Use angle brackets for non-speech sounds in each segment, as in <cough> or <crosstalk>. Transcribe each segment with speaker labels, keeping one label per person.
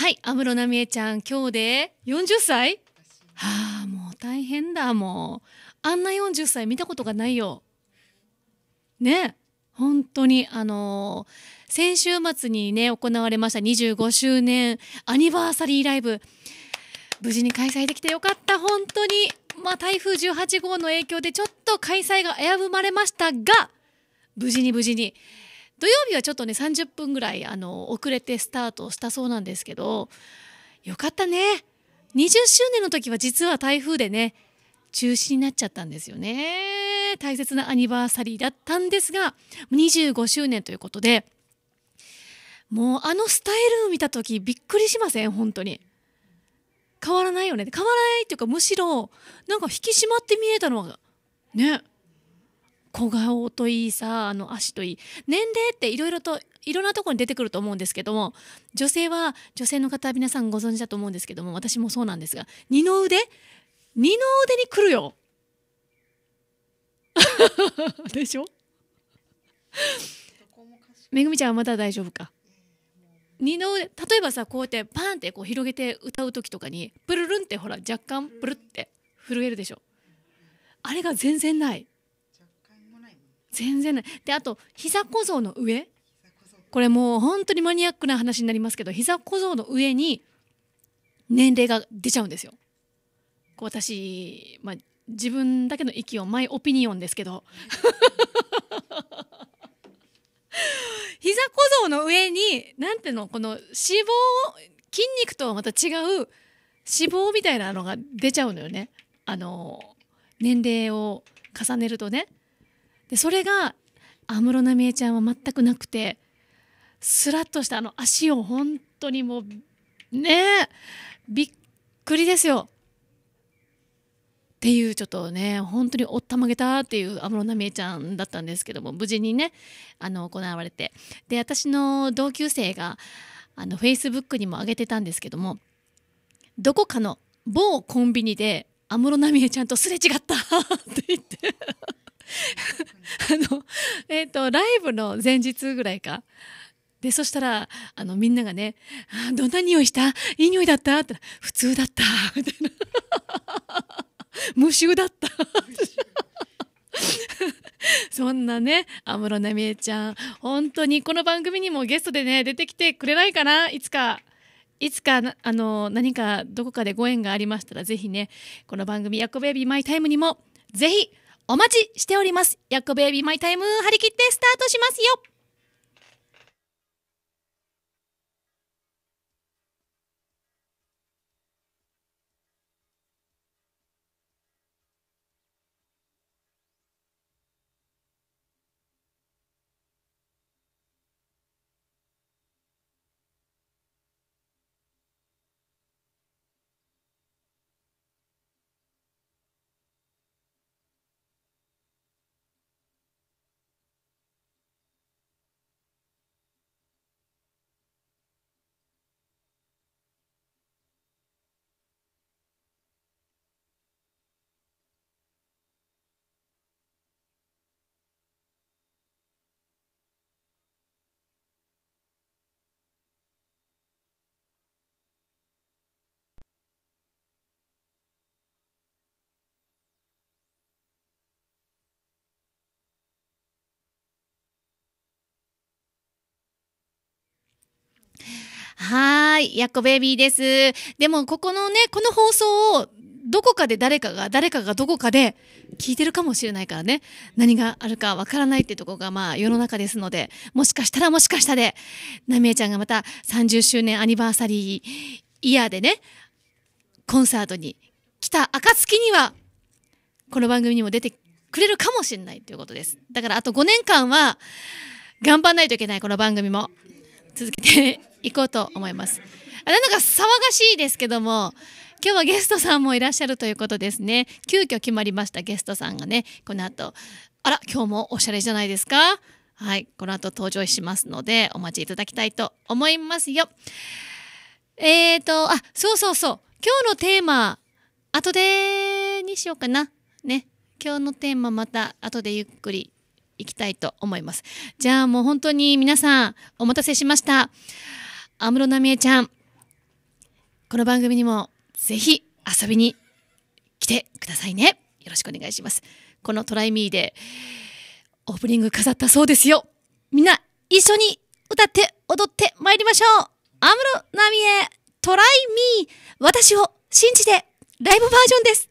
Speaker 1: はい安室奈美恵ちゃん今日で40歳はあもう大変だもうあんな40歳見たことがないよね本当にあのー、先週末にね行われました25周年アニバーサリーライブ無事に開催できてよかった本当にまあ台風18号の影響でちょっと開催が危ぶまれましたが無事に無事に土曜日はちょっとね30分ぐらいあの遅れてスタートしたそうなんですけどよかったね20周年の時は実は台風でね中止になっちゃったんですよね大切なアニバーサリーだったんですが25周年ということでもうあのスタイルを見た時びっくりしません本当に変わらないよね変わらないっていうかむしろなんか引き締まって見えたのはね小顔といいさあの足といい年齢っていろいろといろんなところに出てくると思うんですけども女性は女性の方は皆さんご存知だと思うんですけども私もそうなんですが二の腕二の腕に来るよ <laughs> でしょめぐみちゃんはまだ大丈夫か二の腕例えばさこうやってパンってこう広げて歌う時とかにプルルンってほら若干プルって震えるでしょあれが全然ない全然ないであと膝小僧の上これもう本当にマニアックな話になりますけど膝小僧の上に年齢が出ちゃうんですよ。こう私、まあ、自分だけの息をマイオピニオンですけど <laughs> 膝小僧の上に何ていうのこの脂肪筋肉とはまた違う脂肪みたいなのが出ちゃうのよね。あの年齢を重ねるとねでそれが安室奈美恵ちゃんは全くなくてすらっとしたあの足を本当にもうねえびっくりですよ。っていうちょっとね本当におったまげたっていう安室奈美恵ちゃんだったんですけども無事にねあの行われてで私の同級生があのフェイスブックにも上げてたんですけどもどこかの某コンビニで安室奈美恵ちゃんとすれ違ったって言って <laughs> あの、えっ、ー、と、ライブの前日ぐらいか。で、そしたら、あの、みんながね、あどんな匂いしたいい匂いだったって普通だった。みたいな。<laughs> 無臭だった。<laughs> そんなね、安室奈美恵ちゃん、本当にこの番組にもゲストでね、出てきてくれないかないつか。いつかあの何かどこかでご縁がありましたらぜひねこの番組「ヤコベビーマイタイム」にもぜひお待ちしております。ヤッコベイビーマイタイム張り切ってスタートしますよい、やっこベイビーです。でも、ここのね、この放送を、どこかで誰かが、誰かがどこかで聞いてるかもしれないからね、何があるかわからないってとこが、まあ、世の中ですので、もしかしたらもしかしたで、なみえちゃんがまた30周年アニバーサリーイヤーでね、コンサートに来た暁には、この番組にも出てくれるかもしれないということです。だからあと5年間は、頑張んないといけない、この番組も。続けて行こうと思いますあなんか騒がしいですけども今日はゲストさんもいらっしゃるということですね急遽決まりましたゲストさんがねこの後あら今日もおしゃれじゃないですかはいこの後登場しますのでお待ちいただきたいと思いますよえーとあそうそうそう今日のテーマ後でにしようかなね今日のテーマまた後でゆっくりいきたいと思いますじゃあもう本当に皆さんお待たせしました安室奈美恵ちゃん、この番組にもぜひ遊びに来てくださいね。よろしくお願いします。このトライミーでオープニング飾ったそうですよ。みんな一緒に歌って踊って参りましょう。安室奈美恵、トライミー、私を信じてライブバージョンです。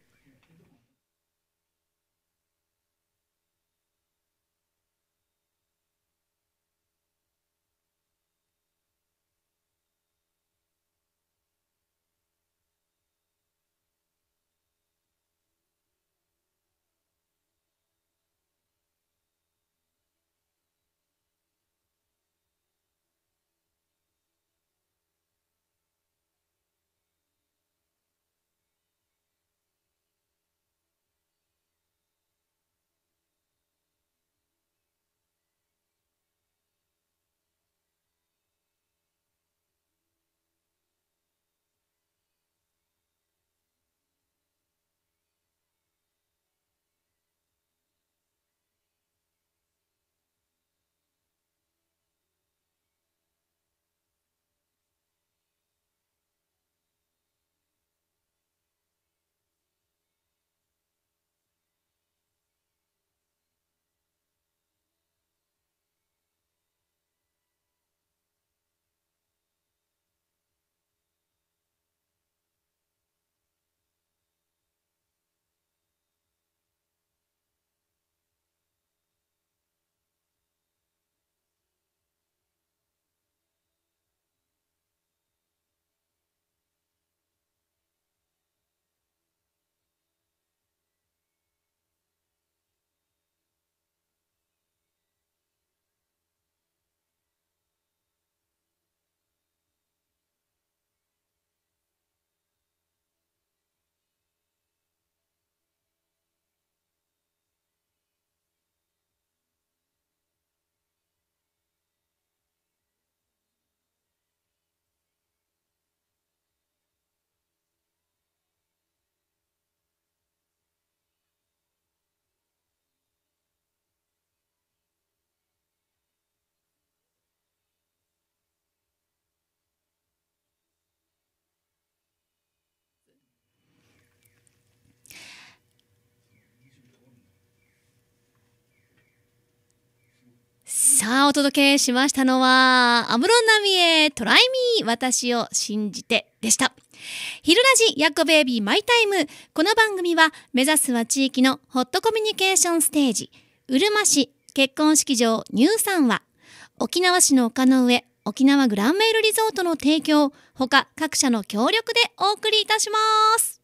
Speaker 1: さあ、お届けしましたのは、ア安ロナミエ、トライミー、私を信じてでした。昼ラジ、ヤッコベイビー、マイタイム。この番組は、目指すは地域のホットコミュニケーションステージ、うるま市、結婚式場、ニューサンは、沖縄市の丘の上、沖縄グランメールリゾートの提供、他各社の協力でお送りいたします。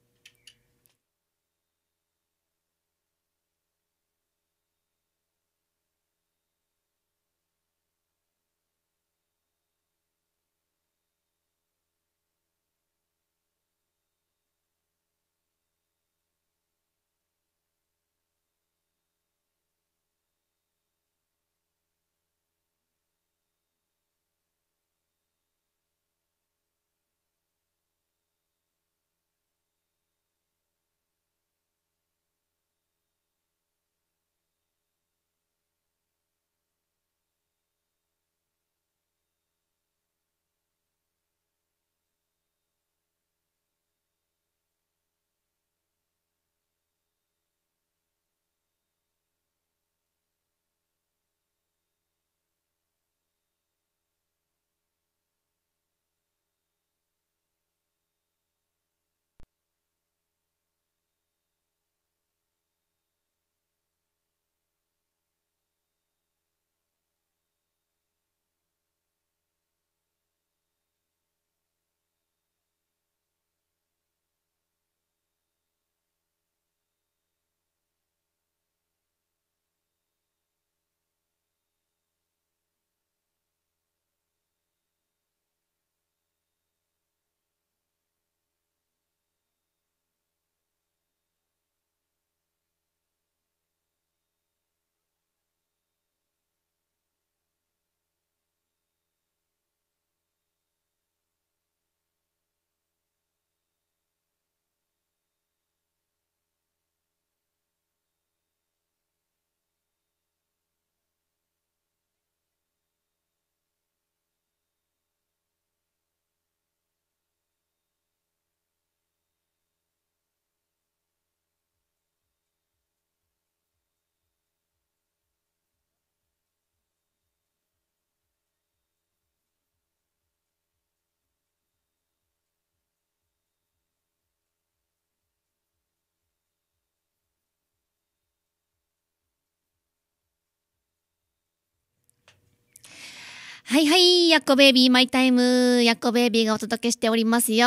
Speaker 1: はいはい、やっこベイビーマイタイム、やっこベイビーがお届けしておりますよ。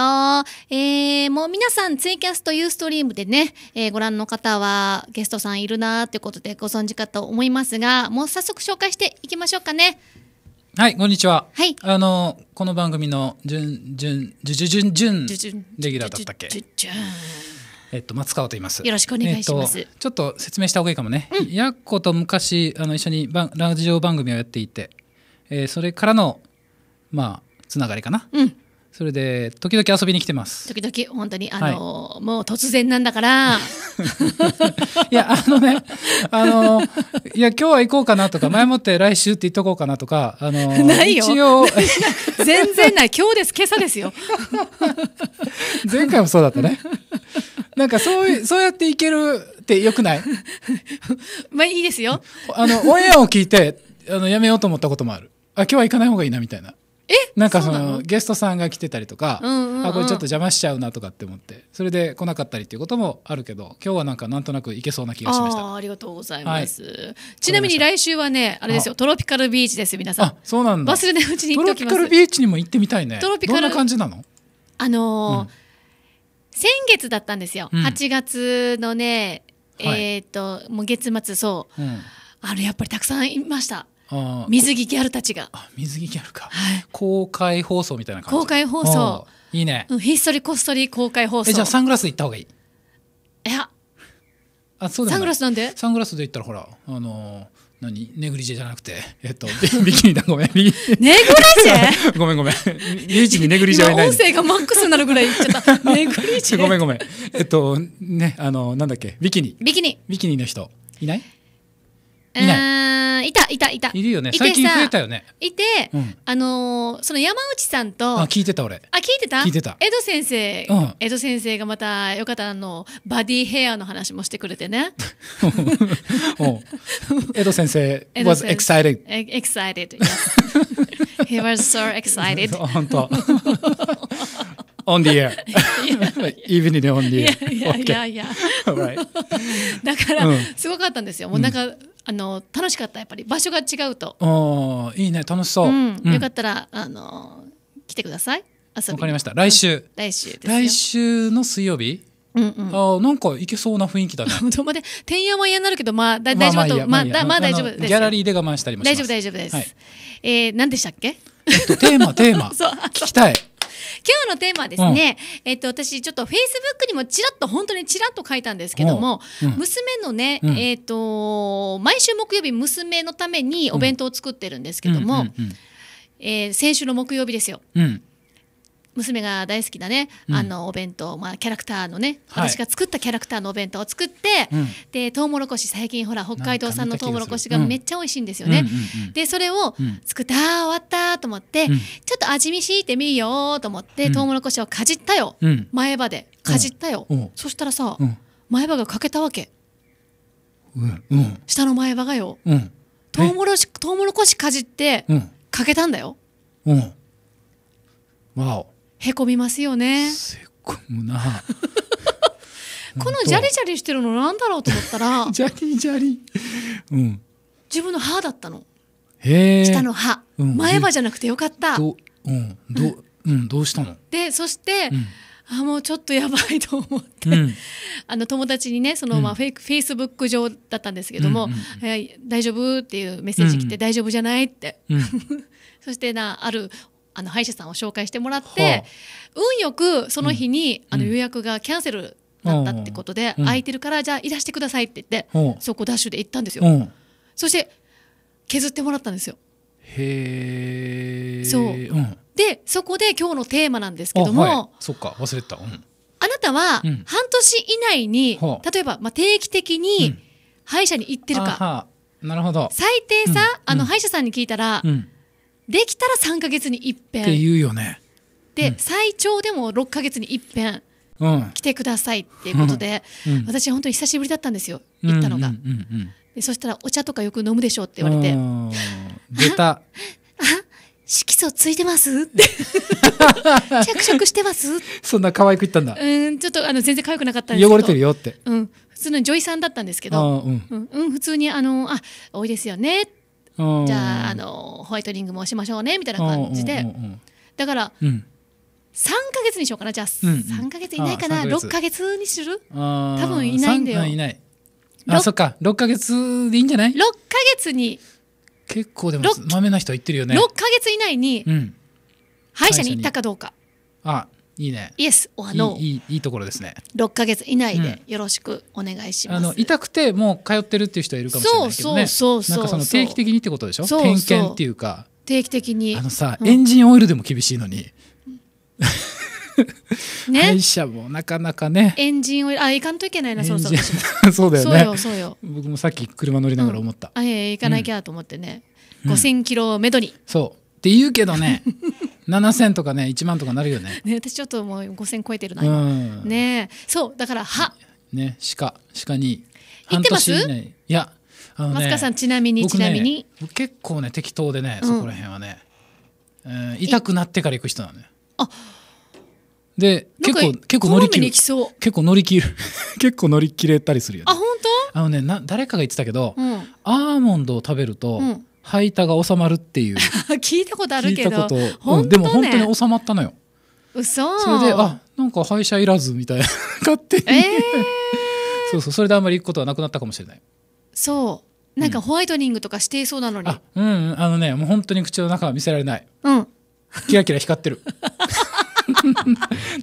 Speaker 1: えー、もう皆さんツイキャストユーストリームでね、えー、ご覧の方はゲストさんいるなーってことでご存知かと思いますが、もう早速紹介していきましょうかね。
Speaker 2: はい、こんにちは。はい。あの、この番組の、じゅん、じゅん、じゅじゅじゅん、じゅん、レギュラーだったっけえっと、松川と言います。よろしくお願いします。えっと、ちょっと説明した方がいいかもね。うん、やっこと昔、あの、一緒にラジオ番組をやっていて、えー、それからの、まあ、つながりかな。うんそれで時々遊びに来てます。
Speaker 1: 時々本当にあの、はい、もう突然なんだから。<laughs> いやあのねあのいや今
Speaker 2: 日は行こうかなとか前もって来週って言っとこうかなとかあの一応 <laughs>
Speaker 1: 全然ない今日です今朝ですよ。
Speaker 2: <laughs> 前回もそうだったね。
Speaker 1: なんかそうそうやっていける
Speaker 2: ってよくない？
Speaker 1: まあいいですよ。あのオンエアを
Speaker 2: 聞いてあのやめようと思ったこともある。あ今日は行かない方がいいなみたいなえなんかそのゲストさんが来てたりとか、うんうんうん、あこれちょっと邪魔しちゃうなとかって思ってそれで来なかったりっていうこともあるけど今日はなんかなんとなく行けそうな気がしました
Speaker 1: ありがとうございます、はい、ちなみに来週はねあれですよトロピカルビーチです皆さんあ
Speaker 2: そうなんだ忘れないうちにトロピカルビーチにも行ってみたいねトロピカルどんな感じなの
Speaker 1: あのーうん、先月だったんですよ、うん、8月のねえっ、と、はい、もう月末そう、うん、あれやっぱりたくさんいました水着ギャルたちが
Speaker 2: 水着ギャルか、はい、公開放送みたいな感じ
Speaker 1: 公開放送いいね、うん、ひっそりこっそり公開放送えじゃあサ
Speaker 2: ングラス行った方がいいいやあそうだサングラスなんでサングラスで行ったらほらあのー何ネグリジェじゃなくて、えっと、<laughs> ビキニだ、ごめん。ネグリジェごめんごめん。ビーチにネグリジェはいない。音声がマックスになるぐらい言っちゃった。<laughs> ネグリジェ。ごめんごめん。えっと、ね、あの、なんだっけ、ビキニ。ビキニ。ビキニの人、いない
Speaker 1: いない。いたいたいた。いるよね。最近増えたよね。いて、あのその山内さんとあ
Speaker 2: 聞いてた俺。あ聞い
Speaker 1: てた。聞いてた。江戸先生、江戸先生がまたよかったあのバディヘアの話もしてくれてね。<laughs> 江戸
Speaker 2: 先生 was excited.
Speaker 1: Excited. He was so excited. <laughs> 本当。
Speaker 2: on the air. <laughs> Evening on the air. <laughs>
Speaker 1: だから、すごかったんですよ。もうなんか、あの楽しかったやっぱり場所が違うと。
Speaker 2: いいね楽しそう。よかっ
Speaker 1: たらあの来てください。わかりました。
Speaker 2: 来週。来週来週の水曜日。あなんかいけそうな雰囲気だね。ま
Speaker 1: <laughs> でてんややになるけどまあ大丈夫とまあまあ大丈夫です。ギャラリ
Speaker 2: ーで我慢したりもします。大丈夫大丈夫です。
Speaker 1: え何でしたっけ？テ
Speaker 2: ーマテーマ
Speaker 1: 聞きたい。今日のテーマはですね、うん、えっと、私ちょっとフェイスブックにもちらっと、本当にちらっと書いたんですけども、うん、娘のね、うん、えっと、毎週木曜日娘のためにお弁当を作ってるんですけども、え先週の木曜日ですよ。うん娘が大好きなね、うん、あのお弁当、まあ、キャラクターのね、はい、私が作ったキャラクターのお弁当を作って、うん、でトウモロコシ最近ほら北海道産のトウモロコシがめっちゃ美味しいんですよね。でそれを作って、ああ終わったと思って、ちょっと味見しいてみようと思って、トウモロコシをかじったよ、前歯でかじったよ、そしたらさ、前歯が欠けたわけ、下の前歯がよ、うん、トウモロシトウモロコシかじって、欠けたんだよ。
Speaker 2: うん、わお
Speaker 1: へこみますよね。せ
Speaker 2: こむな <laughs>
Speaker 1: このジャリジャリしてるのなんだろうと思ったら <laughs> ジャリジャリ、うん、自分の歯だったの
Speaker 2: 下の歯、
Speaker 1: うん、前歯じゃなくてよかったど,、
Speaker 2: うんどうんどうしたの
Speaker 1: でそして、うん、あもうちょっとやばいと思って、うん、<laughs> あの友達にねその、まあ、フェイク、フェイスブック上だったんですけども「うん、うん、大丈夫?」っていうメッセージ来て「大丈夫じゃない?」って、そしてなあるあの歯医者さんを紹介してもらって、はあ、運よくその日に、うん、あの予約がキャンセルだったってことで、うん、空いてるからじゃあいらしてくださいって言って、うん、そこダッシュで行ったんですよ、そして削ってもらったんですよ
Speaker 2: へえそう、
Speaker 1: でそこで今日のテーマなんですけども、はい、
Speaker 2: そっか忘れた、あな
Speaker 1: たは半年以内に、例えば、まあ、定期的に歯医者に行ってるか、
Speaker 2: なるほど最
Speaker 1: 低さ、あの歯医者さんに聞いたら、うんできたら3か月に一遍って言うよねで、うん、最長でも6か月に一遍来てくださいっていうことで、うん、私本当に久しぶりだったんですよ行ったのが、でそしたらお茶とかよく飲むでしょうって言われて出た色素ついてますって <laughs> 着色してます
Speaker 2: そんな可愛く言ったんだ
Speaker 1: うんちょっとあの全然可愛くなかったんですけど汚れてるよって、うん、普通の女医さんだったんですけど、うん、うん、うん、普通にあの「あ多いですよね」ってじゃああのホワイトニングもしましょうねみたいな感じでだから、うん3か月にしようかなじゃあ、う3か月いないかな、6か月にする
Speaker 2: 多分いないんだよいないあそっか6か月でいいんじゃない ?6 か月に結構でもまめな人は言ってるよね6か
Speaker 1: 月以内に歯医者に行ったかどうか
Speaker 2: あいいね。イエス、おはの。いい、いいところですね。
Speaker 1: 六ヶ月以内で、よろしくお願いします。うん、あの、
Speaker 2: 痛くて、もう通ってるっていう人いるかもしれないけどね。そうそうそうなんか、その定期的にってことでしょそう点検っていうか。
Speaker 1: 定期的に。あのさ、うん、エンジ
Speaker 2: ンオイルでも厳しいのに。<laughs> ね、歯社もなかなかね
Speaker 1: エンジンオイルあ行かんといけないなそうそう。
Speaker 2: <laughs> そうだよねそうよそうよ僕もさっき車乗りながら思った、
Speaker 1: うん、あいや行かなきゃと思ってね、うん、キロめどに、
Speaker 2: そう。って言うけどね7,000 <laughs> とかね1万とかなるよね
Speaker 1: ね私ちょっともう5,000超えてるな、うん、ねそうだから歯
Speaker 2: ね歯科歯科に行ってますいやあの、ね、松川さん
Speaker 1: ちなみに、ね、ちなみに
Speaker 2: 結構ね適当でね、そこら辺はね、えー、痛くなってから行く人なのねあで結構結構乗り切る結構乗り切る <laughs> 結構乗り切れたりするよねあ本当あのねな誰かが言ってたけど、うん、アーモンドを食べると、うんいたが収まるっていう
Speaker 1: <laughs> 聞いたことあるけどねうん、でも本当に収まったのよ嘘それであ
Speaker 2: なんか歯医者いらずみたいな <laughs>
Speaker 1: 勝手に、えー、
Speaker 2: <laughs> そうそうそれであんまり行くことはなくなったかもしれない
Speaker 1: そうなんかホワイトニングとかしていそうなのに、
Speaker 2: うん、うん、あのねもう本当に口の中は見せられないうんキラキラ光ってる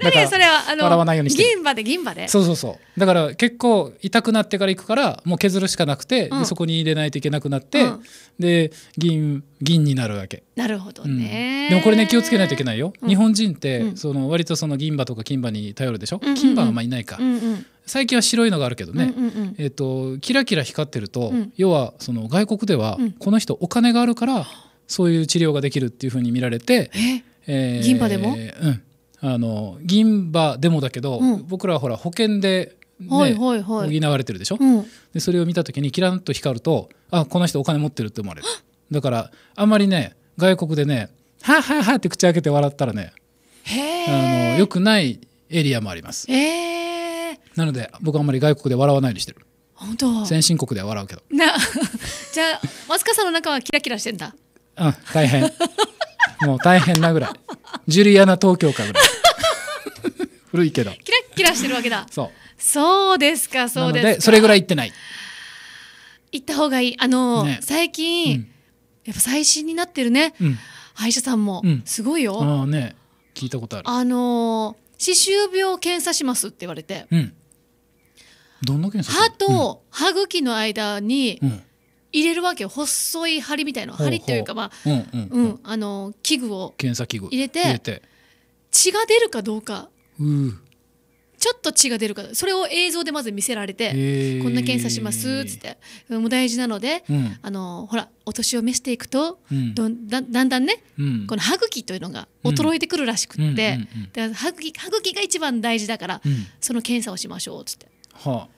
Speaker 1: だからそれはあの笑わないようにして銀歯で銀歯でそう
Speaker 2: そうそうだから結構痛くなってから行くからもう削るしかなくて、うん、そこに入れないといけなくなって、うん、で銀銀になるわけなるほどね、うん、でもこれね気をつけないといけないよ、日本人って、その割とその銀歯とか金歯に頼るでしょ、うんうんうん、金歯はあんまいないか、うんうん最近は白いのがあるけどね、うんうんうん、えーと、とキラキラ光ってると、うん、要はその外国では、この人お金があるからそういう治療ができるっていうふうに見られて、うん、えー、銀歯でも、うん、あの銀歯でもだけど、うん、僕らはほら保険でね、はいはいはい、補われてるでしょ、うん、でそれを見た時にキランと光るとあこの人お金持ってるって思われるだからあんまりね外国でね「はあ、はあ、はあ、って口開けて笑ったらねあのよくないエリアもありますなので僕あんまり外国で笑わないようにしてる
Speaker 1: 本当先
Speaker 2: 進国では笑うけど
Speaker 1: な <laughs> じゃあマスカさんの中はキラキラしてんだ
Speaker 2: うん大変もう大変なぐらいジュリアナ東京かぐらい古いけど
Speaker 1: キラキラしてるわけだ <laughs> そうそうですかそうですかそれぐらい行ってない行った方がいいあの、ね、最近、うん、やっぱ最新になってるね、うん、歯医者さんも、うん、すごいよああ
Speaker 2: ね聞いたことある
Speaker 1: あの歯周病検査しますって言われて、
Speaker 2: どんな検査歯と
Speaker 1: 歯茎の間に、入れるわけよ細い針みたいな針っていうかまあ、うん、、あの器具を
Speaker 2: 検査器具入れて
Speaker 1: 血が出るかどうかちょっと血が出るからそれを映像でまず見せられて「こんな検査します」っつって「もう大事なので、うん、あのほらお年を召していくと、うん、だんだんね、うん、この歯茎というのが衰えてくるらしくって、うん、歯茎歯茎が一番大事だから、その検査をしましょう」っつって。
Speaker 2: はあ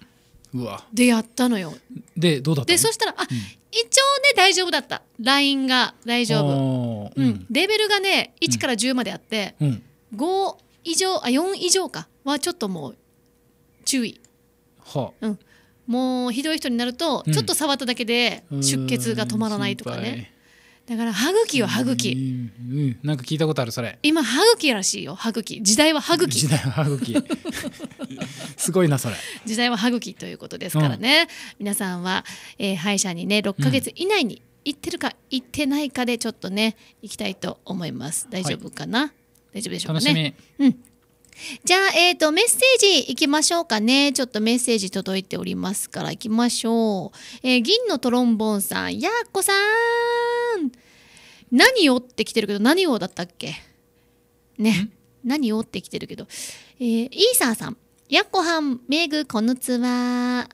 Speaker 2: うわ
Speaker 1: でやったのよ
Speaker 2: でどうだったでそしたらあ、うん、一応
Speaker 1: ね大丈夫だったラインが大丈夫、うん、レベルがね1から10まであって、うん、5以上あ4以上かはちょっともう注意、はうん、もうひどい人になると、ちょっと触っただけで出血が止まらないとかねだから歯茎は歯茎、
Speaker 2: うん、うん、なんか聞いたことあるそれ
Speaker 1: 今歯茎らしいよ歯茎時代は歯茎時代
Speaker 2: は歯茎 <laughs> すごいなそれ
Speaker 1: 時代は歯茎ということですからね、うん、皆さんは、えー、歯医者にね6か月以内に行ってるか行ってないかでちょっとね行きたいと思います大丈夫かな、はい大丈夫でしょうかね。うん。じゃあ、えーと、メッセージいきましょうかね。ちょっとメッセージ届いておりますからいきましょう。えー、銀のトロンボーンさん、やっこさん何をって来てるけど、何をだったっけね。何をって来てるけど。えー、イーサーさん、やっこはん、めぐこのつわ。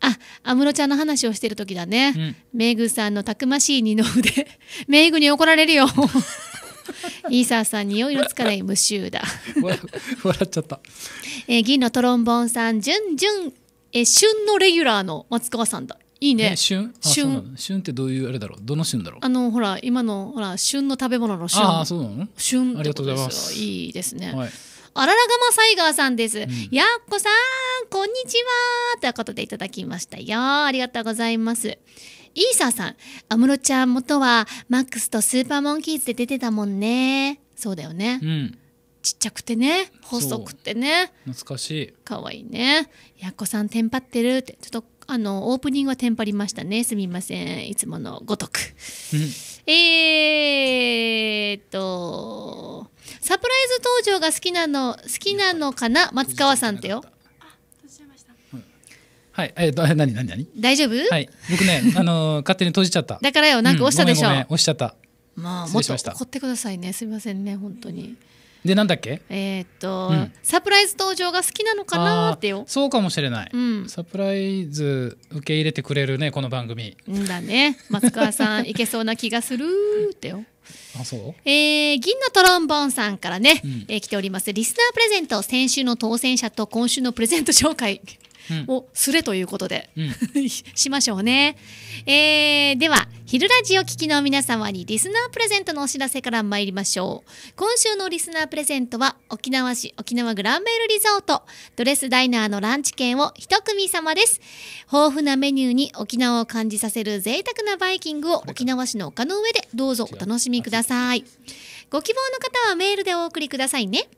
Speaker 1: あ、安室ちゃんの話をしてる時だね。うん、めぐさんのたくましい二の腕。め <laughs> ぐに怒られるよ。<laughs> イーサーさんに酔いのつかない無臭だ。笑っちゃった。えー、銀のトロンボンさん、じゅんじゅん、えー、旬のレギュラーの松川さんだ。いいね。ね旬旬旬ってどう
Speaker 2: いうあれだろうどの旬だろ
Speaker 1: うあの、ほら、今の、ほら、旬の食べ物の旬。ああ、そうなの旬ありがとうございます。いいですね。はいあららがまサイガーさんです。うん、やっこさん、こんにちはということでいただきましたよ。ありがとうございます。イーサーさん。安室ちゃん元はマックスとスーパーモンキーズで出てたもんね。そうだよね。うん。ちっちゃくてね細くてね
Speaker 2: 懐かしい
Speaker 1: 可わいいねやっこさんテンパってるってちょっとあのオープニングはテンパりましたねすみませんいつものごとく、えー、っとサプライズ登場が好きなの好きなのかな松川さんってよ
Speaker 2: はい、えっ、ー、と、<laughs> 何、何、何。
Speaker 1: 大丈夫。はい、
Speaker 2: 僕ね、あのー、<laughs> 勝手に閉じちゃった。だからよ、なんか押したでしょ、うん、押しちゃった。
Speaker 1: まあ、もっと怒ってくださいね、すみませんね、本当に。で、なんだっけ。えっ、と、うん、サプライズ登場が好きなのかなってよ。
Speaker 2: そうかもしれない、うん、サプライズ受け入れてくれるね、この番組。
Speaker 1: んだね、松川さん、<laughs> いけそうな気がするってよ。あそうえー、銀のトロンボーンさんからね、うん、えー、来ておりますリスナープレゼント先週の当選者と今週のプレゼント紹介をするということで、うん、<laughs> しましょうね、えー、では「昼ラジオ」聴きの皆様にリスナープレゼントのお知らせから参りましょう今週のリスナープレゼントは沖縄市沖縄グランベールリゾートドレスダイナーのランチ券を1組様です豊富なメニューに沖縄を感じさせる贅沢なバイキングを沖縄市の丘の上でどうぞお楽しみくださいご希望の方はメールでお送りくださいね。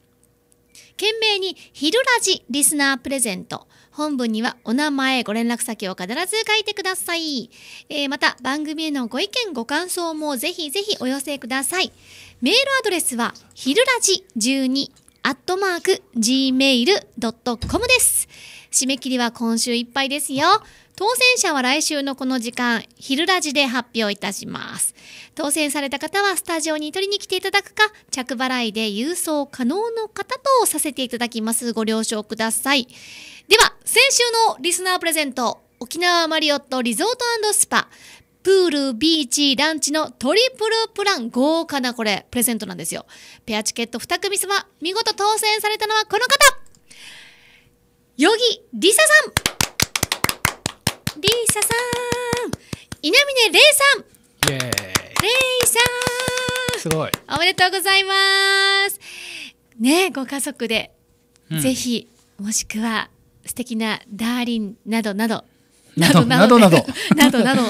Speaker 1: 懸命に「昼ラジリスナープレゼント」本文にはお名前、ご連絡先を必ず書いてください。えー、また、番組へのご意見、ご感想もぜひぜひお寄せください。メールアドレスは、ひるらじ12、アットマーク、gmail.com です。締め切りは今週いっぱいですよ。当選者は来週のこの時間、昼ラジで発表いたします。当選された方はスタジオに取りに来ていただくか、着払いで郵送可能の方とさせていただきます。ご了承ください。では、先週のリスナープレゼント、沖縄マリオットリゾートスパ、プール、ビーチ、ランチのトリプルプラン、豪華なこれ、プレゼントなんですよ。ペアチケット2組様、見事当選されたのはこの方ヨギリサさんリーサさん稲ねレイさんレイさんすごいおめでとうございますねご家族で、うん、ぜひもしくは素敵なダーリンなどなどなどなどなどなど <laughs> など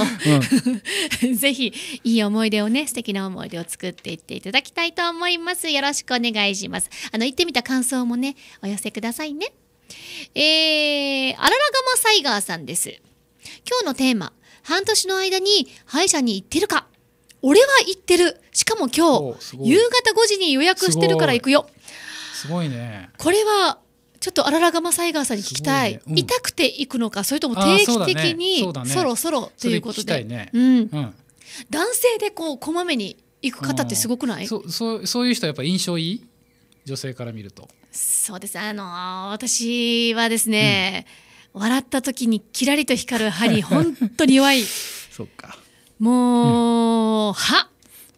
Speaker 1: うん、<laughs> ぜひいい思い出をね素敵な思い出を作っていっていただきたいと思いますよろしくお願いしますあの行ってみた感想もねお寄せくださいねえー、アララガマサイガーさんです今日のテーマ、半年の間に歯医者に行ってるか俺は行ってる。しかも今日、夕方5時に予約してるから行くよ。
Speaker 2: すごいね。
Speaker 1: これは、ちょっとあららがまサイガーさんに聞きたい、ねうん、痛くて行くのか、それとも定期的にそ、そろそろということで。男性でこう、こまめに行く方ってすごくない、そ
Speaker 2: うそういう人はやっぱ印象いい女性から見ると。
Speaker 1: そうです。あのー、私はですね、うん笑った時にキラリと光る針 <laughs> 本当に弱い
Speaker 2: そっか
Speaker 1: もう、うん、歯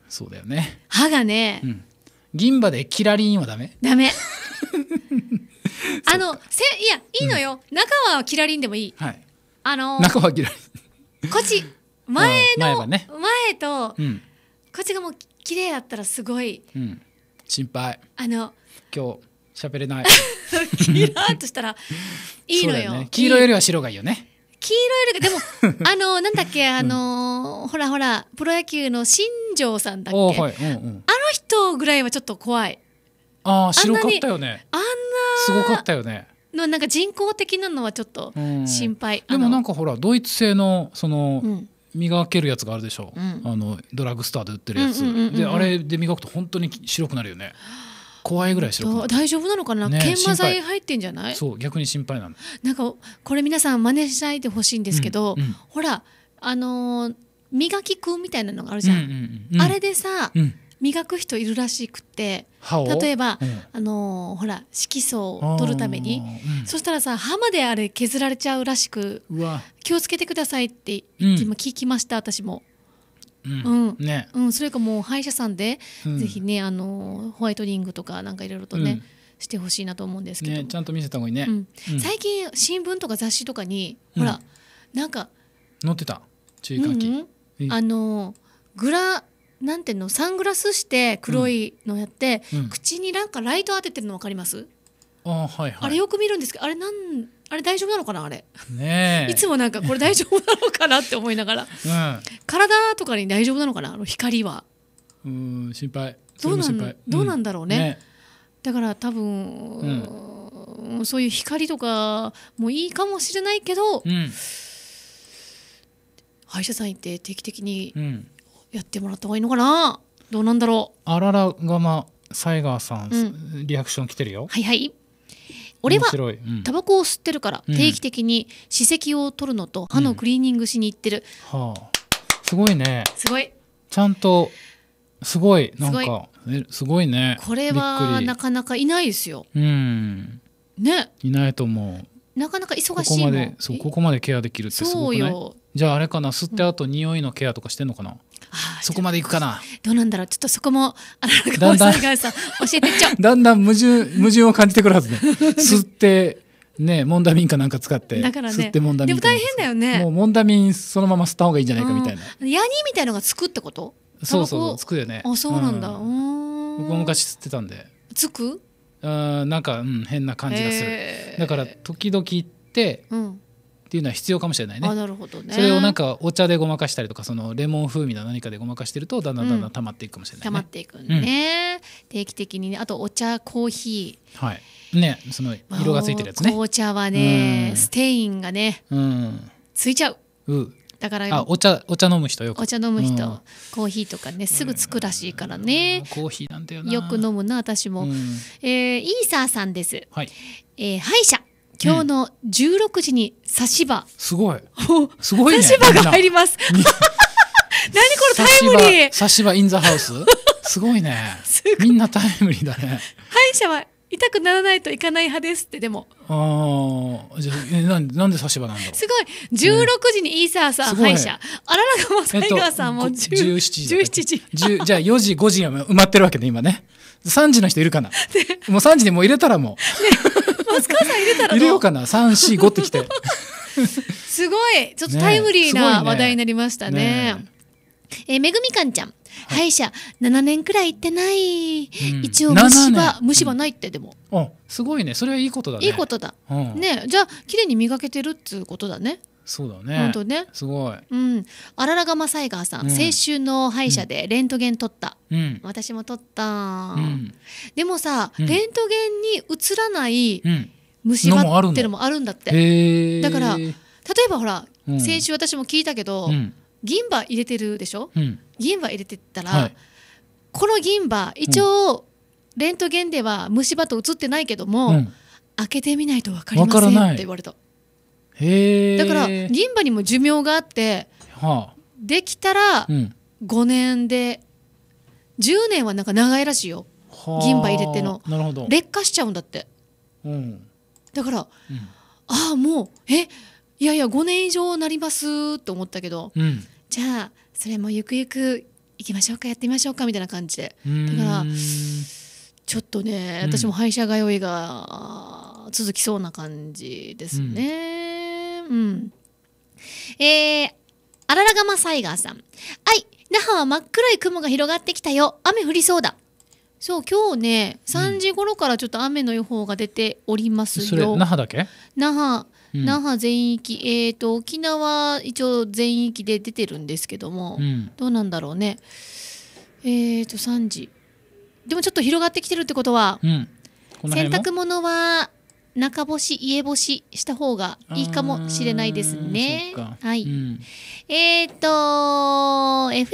Speaker 2: そうだよね
Speaker 1: 歯がね、うん、銀歯でキ
Speaker 2: ラリンはダメ
Speaker 1: ダメ <laughs> あのせいやいいのよ、うん、中はキラリンでもいい、はい、あの中
Speaker 2: はキラリ
Speaker 1: ンこっち前の、ね、前と、うん、こっちがもう綺麗だったらすごい、心配あの
Speaker 2: 今日喋れない
Speaker 1: キラーとしたら <laughs> いいのよ、ね、黄色
Speaker 2: よりは白がいいよね
Speaker 1: 黄色よりでも <laughs> あのなんだっけあの、うん、ほらほらプロ野球の新庄さんだっけ、はいうんうん、あの人ぐらいはちょっと怖い
Speaker 2: ああ白かったよねあんなすごかったよね
Speaker 1: のなんか人工的なのはちょっと心配、うん、でもなんかほ
Speaker 2: らドイツ製のその、磨けるやつがあるでしょ、うん、あのドラッグストアで売ってるやつ、であれで磨くと本当に白くなるよね怖いぐらい白大
Speaker 1: 丈夫なのかな、ね、研磨剤入ってんじゃないそ
Speaker 2: う逆に心配なの
Speaker 1: なんかこれ皆さん真似しないでほしいんですけど、うんうん、ほらあのー、磨き粉みたいなのがあるじゃんうんうんうん、あれでさ、うん磨く人いるらしくて例えば、うん、あのー、ほら色素を取るために、うん、そしたらさ歯まであれ削られちゃうらしく気をつけてくださいって、今聞きました私もうんねうん、それかもう歯医者さんで、ぜひねあのホワイトニングとかなんかいろいろとね、してほしいなと思うんですけど、
Speaker 2: ちゃんと見せた方がいいね、最
Speaker 1: 近新聞とか雑誌とかにほら、なんか
Speaker 2: 載ってた注意喚
Speaker 1: 起、あのグラなんていうのサングラスして黒いのやって、口になんかライト当ててるの分かります
Speaker 2: あ,、はいはい、あれ
Speaker 1: よく見るんですけどあれなんあれ大丈夫なのかなあれ、
Speaker 2: ね、いつも
Speaker 1: なんかこれ大丈夫なのかなって思いながら、うん、体とかに大丈夫なのかなあの光は
Speaker 2: うん心配どうなんどうなんだろうねうんね、
Speaker 1: だから多分、うん、そういう光とかもいいかもしれないけど、歯医者さん行って定期的にやってもらった方がいいのかなどうなんだろう
Speaker 2: あららがまサイガーさん、リアクション来てるよはいは
Speaker 1: い俺はタバコを吸ってるから定期的に歯石を取るのと歯のクリーニングしに行ってる、
Speaker 2: うんはあ、すごいねすごいちゃんとすごいなんかすごいねこれはな
Speaker 1: かなかいないですよ
Speaker 2: うんねいないと思う
Speaker 1: なかなか忙しいもんここまで
Speaker 2: そうここまでケアできるってすごくないじゃああれかな吸って後、と匂いのケアとかしてんのかなそこまでいくかな
Speaker 1: どうなんだろうちょっとそこも荒川だんだん教えてちう。<laughs> だんだん矛盾
Speaker 2: 矛盾を感じてくるはずね <laughs> 吸ってねモンダミンかなんか使ってだから、ね、吸ってモンダミンでも大変だよねもうモンダミンそのまま吸った方がいいんじゃないかみたいな、
Speaker 1: ヤニみたいのがつくってことそうそうつく
Speaker 2: よねあそうなんだ、う
Speaker 1: ん、
Speaker 2: 僕も昔吸ってたんでつくん、なんか、うん、変な感じがする、だから時々行って、うんっていうのは必要かもしれないね。あなるほどねそれをなんかお茶でごまかしたりとかそのレモン風味な何かでごまかしてるとだんだんだんだん溜まっていくかもしれないね。うん、溜まっ
Speaker 1: ていくね、うん、定期的にねあとお茶コーヒ
Speaker 2: ー。はいね、その色がついてるやつね。紅
Speaker 1: 茶はね、ステインがね、うん、ついちゃう。うだからお
Speaker 2: 茶お茶飲む人よくお茶飲む人、うん、
Speaker 1: コーヒーとかねすぐつくらしいからね、コーヒーなんだよよく飲むな私も、うん、えー、イーサーさんです、はい、えー、歯医者今日の16時に差し歯、うん、
Speaker 2: すごいすごい、ね、差し歯が入り
Speaker 1: ます <laughs> 何このタイムリ
Speaker 2: ー差し歯インザハウス <laughs> すごいねみんなタイムリーだね
Speaker 1: 歯医者は痛くならないといかない派ですってでも
Speaker 2: ああじゃあなんで差し歯なんだろ
Speaker 1: うすごい16時にイーサーさん歯医者あららかいがわさんも、えっと、17
Speaker 2: 時17時じゃあ4時5時が埋まってるわけね今ね3時の人いるかな、ね、もう3時でも入れたらもう、お
Speaker 1: 母さん入れたら
Speaker 2: 入れようかな345ってきて
Speaker 1: <laughs> すごいちょっとタイムリーな話題になりましたねねえー、めぐみかんちゃん歯医者7年くらい行ってない、うん、一応虫歯虫歯ないってでも、
Speaker 2: うん、すごいねそれはいいことだねいいことだ、うん、
Speaker 1: ねじゃあ綺麗に磨けてるっつうことだね
Speaker 2: そうだね。本当ね。すごい。
Speaker 1: うん。あららがマサイさん、先週の歯医者でレントゲン撮った。うん、私も撮った。うん、でもさ、レントゲンに映らない虫歯ってのもあるんだって。だから、例えばほら、先週私も聞いたけど、銀歯入れてるでしょ、うん、銀歯入れてたら、この銀歯一応、レントゲンでは虫歯と映ってないけども、開けてみないと分かりませんって言われた。
Speaker 2: だから
Speaker 1: 銀歯にも寿命があって、はあ、できたら5年で、うん、10年はなんか長いらしいよ、はあ、銀歯入れての劣化しちゃうんだって、うん、だから、うん、ああもうえいやいや5年以上なりますと思ったけど、うん、じゃあそれもゆくゆく行きましょうかやってみましょうかみたいな感じでだからちょっとね私も歯医者通いが続きそうな感じですね。うん。えー、あららがまサイガーさん。はい、那覇は真っ黒い雲が広がってきたよ。雨降りそうだ。そう、今日ね、3時頃からちょっと雨の予報が出ておりますよ。うん、那覇だけ那覇。うん、那覇全域、えーと、沖縄一応全域で出てるんですけども、うん、どうなんだろうねえっ、ー、と3時でもちょっと広がってきてるってことは、うん、洗濯物は中干し家干しした方がいいかもしれないですね。はい。うん、えっ、ー、と FM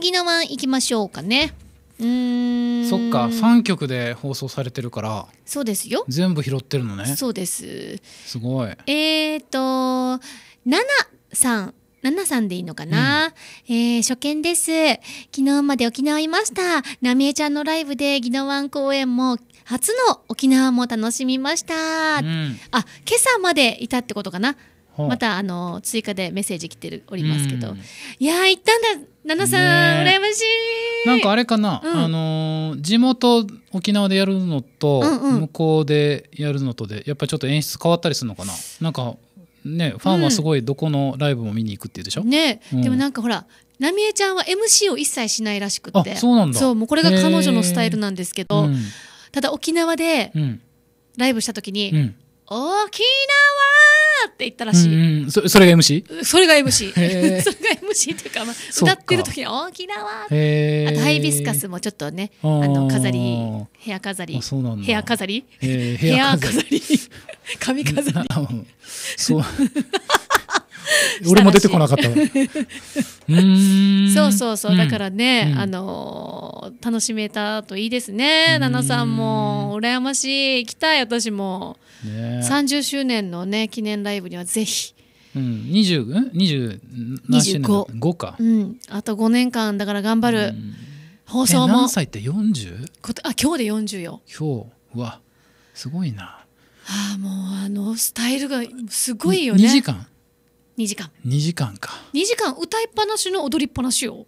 Speaker 1: ギノマン行きましょうかね。うんそっか三
Speaker 2: 曲で放送されてるからそうですよ全部拾ってるのねそ
Speaker 1: うですすごいえっ、ー、と7さん7さんでいいのかな、うん、えー、初見です。昨日まで沖縄いました。なみえちゃんのライブで宜野湾公演も初の沖縄も楽しみました、うん、あ今朝までいたってことかなまたあの追加でメッセージ来てるおりますけど、うん、いや行ったんだ奈々さん、ね、羨ましいなんかあれかな、うん、あ
Speaker 2: の地元沖縄でやるのと、向こうでやるのとでやっぱちょっと演出変わったりするのかななんかねファンはすごいどこのライブも見に行くっていうでしょ、うん、ね、うん、でもな
Speaker 1: んかほら奈美恵ちゃんは MC を一切しないらしくてそうなんだそうもうこれが彼女のスタイルなんですけど、うん、ただ沖縄でライブした時に、うん、沖縄って言ったらしい。う
Speaker 2: んうん、そそれが MC?
Speaker 1: それが MC。それが MC <laughs> っていうか、まあ、歌ってる時に沖縄
Speaker 2: あとハイビスカスもちょっとね、あの飾り、部屋飾り、部屋飾り部屋飾り、
Speaker 1: <laughs> 髪飾り。
Speaker 2: <laughs> そう。
Speaker 1: <laughs> 俺も出てこなかった <laughs> そうそうそうだからね、あの楽しめたといいですね奈々さんも羨ましい行きたい私も、30周年のね記念ライブにはぜひ。
Speaker 2: うん、20? 2 5, か、う
Speaker 1: ん、あと5年間だから頑張る、放送も何
Speaker 2: 歳って 40?
Speaker 1: あ今日で40よ
Speaker 2: 今日はすごいな
Speaker 1: ああもうあのスタイルがすごいよね2時間2時間
Speaker 2: 2時間か
Speaker 1: 2時間歌いっぱなしの踊りっぱなしよ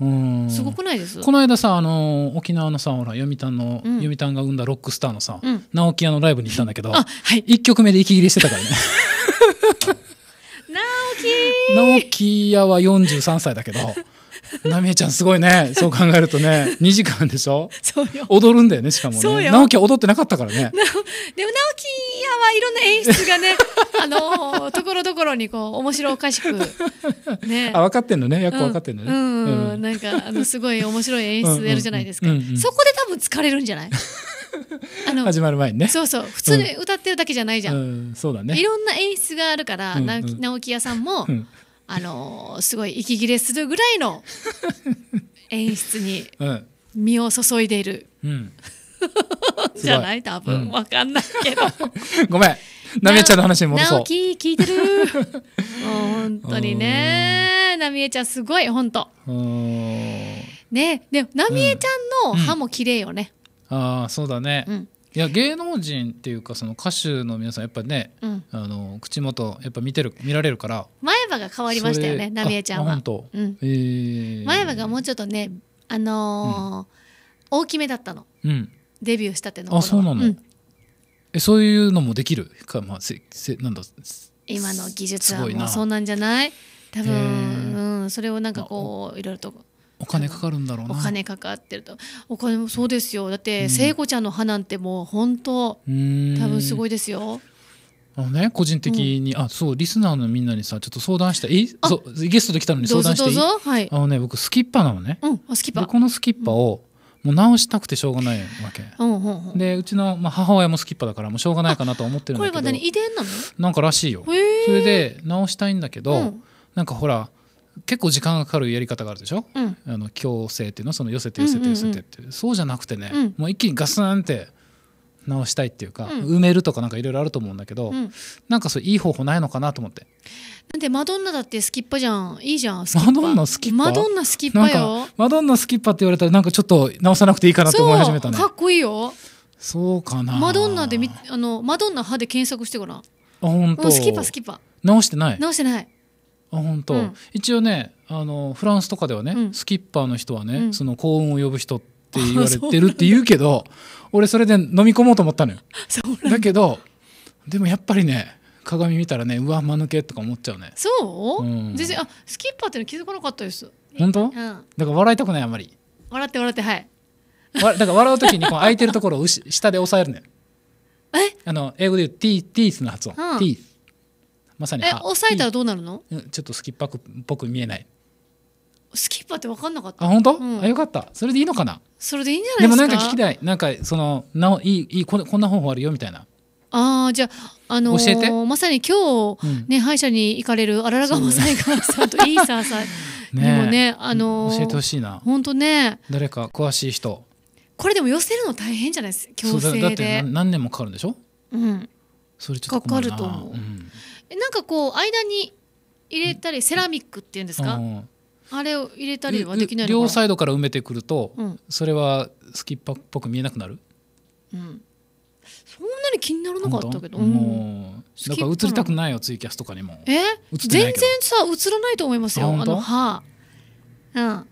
Speaker 2: うんすごく
Speaker 1: ないですこの間さ
Speaker 2: あの沖縄のさほら読谷の、うん、読谷が生んだロックスターのさ、うん、直木屋のライブに行ったんだけど、はい、1曲目で息切れしてたからね <laughs> 直木直木屋は43歳だけどなみえちゃんすごいねそう考えるとね2時間でしょそうよ踊るんだよねしかもね直樹は踊ってなかったからね <laughs> でも
Speaker 1: 直樹はいろんな演出がね <laughs> あのところどころにこう面白おかしくね
Speaker 2: あ分かってんのねよく分かってんのね、うん
Speaker 1: なんかあのすごい面白い演出やるじゃないですか、そこで多分疲れるんじゃない <laughs> 始ま
Speaker 2: る前にねそうそう普通に
Speaker 1: 歌ってるだけじゃないじゃん、う
Speaker 2: ん、そうだねいろ
Speaker 1: んな演出があるから、直木屋さんも、あのすごい息切れするぐらいの <laughs> 演出に身を注いでいる、うん、<laughs> じゃない多分、うん、分かんないけど <laughs> ごめんなみえちゃんの話に戻そう直樹聞いてるもう本当にねなみえちゃんすごい本当ねでなみえちゃんの歯も綺麗よね、
Speaker 2: うん、ああそうだね、うん、いや芸能人っていうかその歌手の皆さんやっぱね、うん、あの口元やっぱ見てる見られるから
Speaker 1: 前歯が変わりましたよねナ美エちゃんは、う
Speaker 2: ん、えー、前
Speaker 1: 歯がもうちょっとねあのーうん、大きめだったの、うん、デビューしたてのあそうなの、
Speaker 2: えそういうのもできるかまあせせなんだ
Speaker 1: 今の技術はもうそうなんじゃない多分、うん、それをなんかこういろいろと
Speaker 2: お金かかるんだろうなお金
Speaker 1: かかってるとお金もそうですよだって聖子、うん、ちゃんの歯なんてもう本当多分すごいですよ
Speaker 2: あのね個人的に、うん、あそうリスナーのみんなにさちょっと相談したいうゲストで来たのに相談していいはい、あのね僕スキッパなのね、うん、
Speaker 1: あスキッパこのスキッパ
Speaker 2: を、もう直したくてしょうがないわけ、
Speaker 1: うんうんうん、
Speaker 2: でうちの、まあ、母親もスキッパだからもうしょうがないかなと思ってるんだけどこれ何遺伝なのなんからしいよそれで直したいんだけど、うん、なんかほら結構時間がかかるやり方があるでしょ、うん、あの強制っていうのはその寄せて寄せて寄せてって、そうじゃなくてね、うん、もう一気にガスなんて直したいっていうか、うん、埋めるとかなんかいろいろあると思うんだけど、うん、なんかそういい方法ないのかなと思って。
Speaker 1: なんでマドンナだってスキッパじゃんいいじゃんマ
Speaker 2: ドンナスキッパマドン
Speaker 1: ナスキッパよ
Speaker 2: マドンナスキッパって言われたらなんかちょっと直さなくていいかなと思い始めたねかっこいいよそうかなマド
Speaker 1: ンナでみあのマドンナ派で検索してごらんあ
Speaker 2: 本当、スキッパスキッパ直してない直してないあ本当、うん、一応ねあのフランスとかではね、うん、スキッパーの人はね、うん、その幸運を呼ぶ人って言われてるって言うけど俺それで飲み込もうと思ったのよだけどでもやっぱりね鏡見たらねうわ間抜けとか思っちゃうね
Speaker 1: そう、全然あスキッパーって気づかなかったです本当、うん、だか
Speaker 2: ら笑いたくないあんまり
Speaker 1: 笑って笑ってはい
Speaker 2: だから笑う時にこう空いてるところを下で押さえるねえあの英語で言うティティースの発音、うん、ティースまさにえ押さえたらどうなるの、ちょっとスキッパっぽく見えない
Speaker 1: スキッパって分かんなかったあ
Speaker 2: 本当、うん、あよかったそれでいいのかな
Speaker 1: それでいいんじゃないですかでもなんか聞きた
Speaker 2: いなんかそのないいいいこんな方法あるよみたいな
Speaker 1: あじゃあ、あのー、まさに今日、ね、うん、歯医者に行かれる荒良川才川さんとイーサーさん
Speaker 2: にもねね
Speaker 1: あのー、教えてほ
Speaker 2: しいな本当ね誰か詳しい人
Speaker 1: これでも寄せるの大変じゃないです強制でだって
Speaker 2: 何年もかかるんでしょ、うん、それちょっとかかると思う、うん
Speaker 1: えなんかこう間に入れたりセラミックっていうんですか、うんあれを入れたりはできない両サイド
Speaker 2: から埋めてくると、うん、それはスキッパっぽく見えなくなる、
Speaker 1: うん、そんなに気にならなかったけど、うん、だか映りたく
Speaker 2: ないよツイキャスとかにも
Speaker 1: え全然さ映らないと思いますよあの歯うん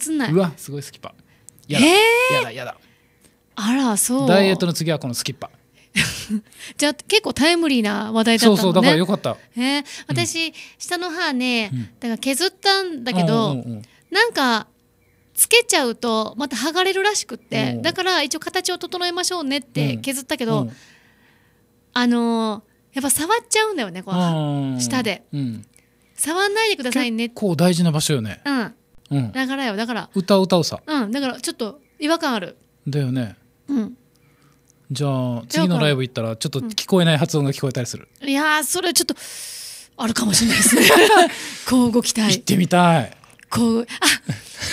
Speaker 1: 映んないうわ
Speaker 2: すごいスキッパやだ、えー、やだやだ
Speaker 1: あらそうダイエッ
Speaker 2: トの次はこのスキッパ
Speaker 1: <laughs> じゃあ結構タイムリーな話題だったのねそうそうだからよかった、えー、私、うん、下の歯ねだから削ったんだけど、うん、なんかつけちゃうとまた剥がれるらしくって、うん、だから一応形を整えましょうねって削ったけど、うん、あのー、やっぱ触っちゃうんだよねこ
Speaker 2: う下で、
Speaker 1: 触んないでくださいね結構
Speaker 2: 大事な場所よねうん、
Speaker 1: だからよだから
Speaker 2: 歌う歌うさ
Speaker 1: うんだからちょっと違和感あるだよねうん
Speaker 2: じゃあ次のライブ行ったらちょっと聞こえない発音が聞こえたりする、
Speaker 1: いやそれちょっとあるかもしれないですねこうご期待行っ
Speaker 2: てみたい
Speaker 1: こうあ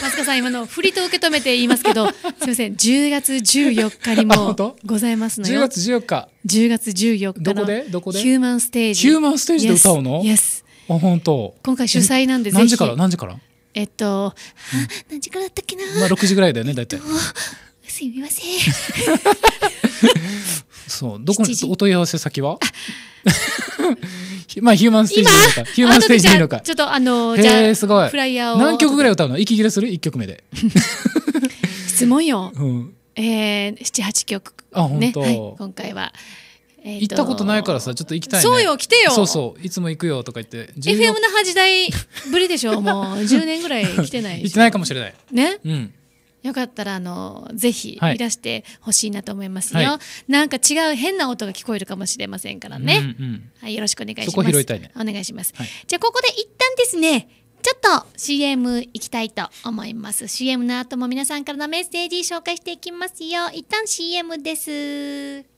Speaker 1: 松川さん今の振りと受け止めて言いますけど <laughs> すみません10月14日にもございますのよ10月14日10月14日どこでどこでヒューマンステージヒューマンステージで歌う
Speaker 2: の yes, yes. あ本当今回主催なんです何時から何時から
Speaker 1: えっと、うん、何時からだったっけな、まあ、6時
Speaker 2: ぐらいだよね大体すみません。<laughs> そう、どこにお問い合わせ先は <laughs> まあ、ヒューマンステージでいいのか。ヒューマンステージでいいのか。ちょっ
Speaker 1: とあの、じゃあ、すごい。フライヤーを。何曲
Speaker 2: ぐらい歌うの息切れする ?1 曲目で。
Speaker 1: 質問よ。<laughs> うん、えー、7、8曲。あ、本当、ねはい、今回は。えー、行ったことな
Speaker 2: いからさちょっと行きたい、ね、そうよ来てよそうそういつも行くよとか言って FM の
Speaker 1: 覇時代ぶりでしょもう10年ぐらい来てない行ってないかもしれないね、うん、よかったらあのぜひいらしてほしいなと思いますよ、はい、なんか違う変な音が聞こえるかもしれませんからね、うんうん、はいよろしくお願いします、ね、お願いします、はい、じゃあここで一旦ですねちょっと CM 行きたいと思います CM の後も皆さんからのメッセージ紹介していきますよ一旦 CM です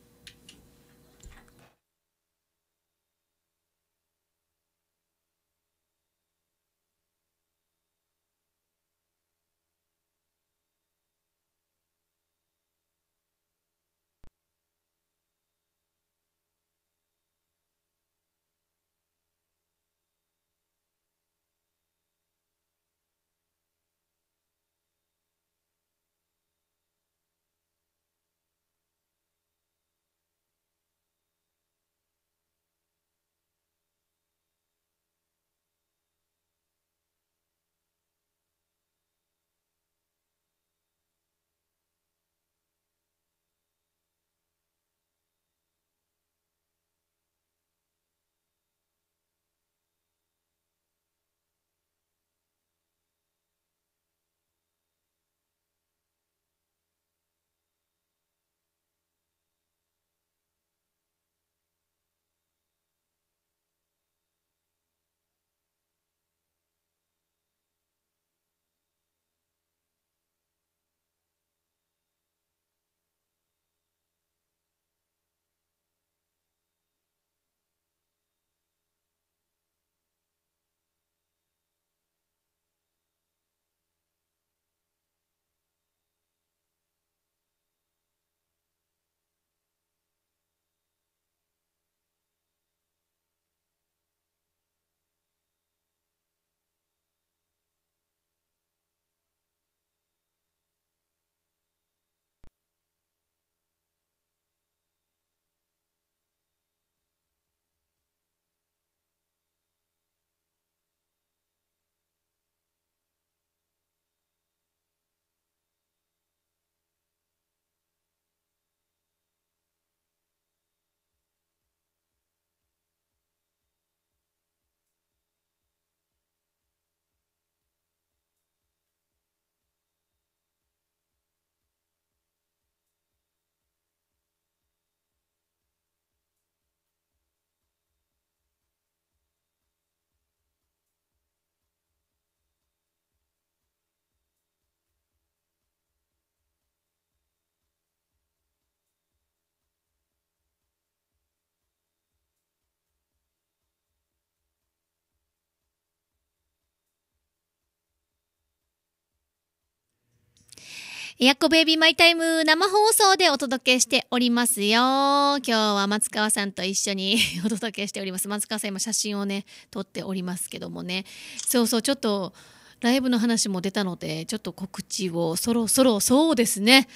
Speaker 1: エアコベイビーマイタイム生放送でお届けしておりますよ。今日は松川さんと一緒に <laughs> お届けしております。松川さん今写真をね、撮っておりますけどもね。そうそう、ちょっとライブの話も出たので、ちょっと告知をそろそろ、そうですね。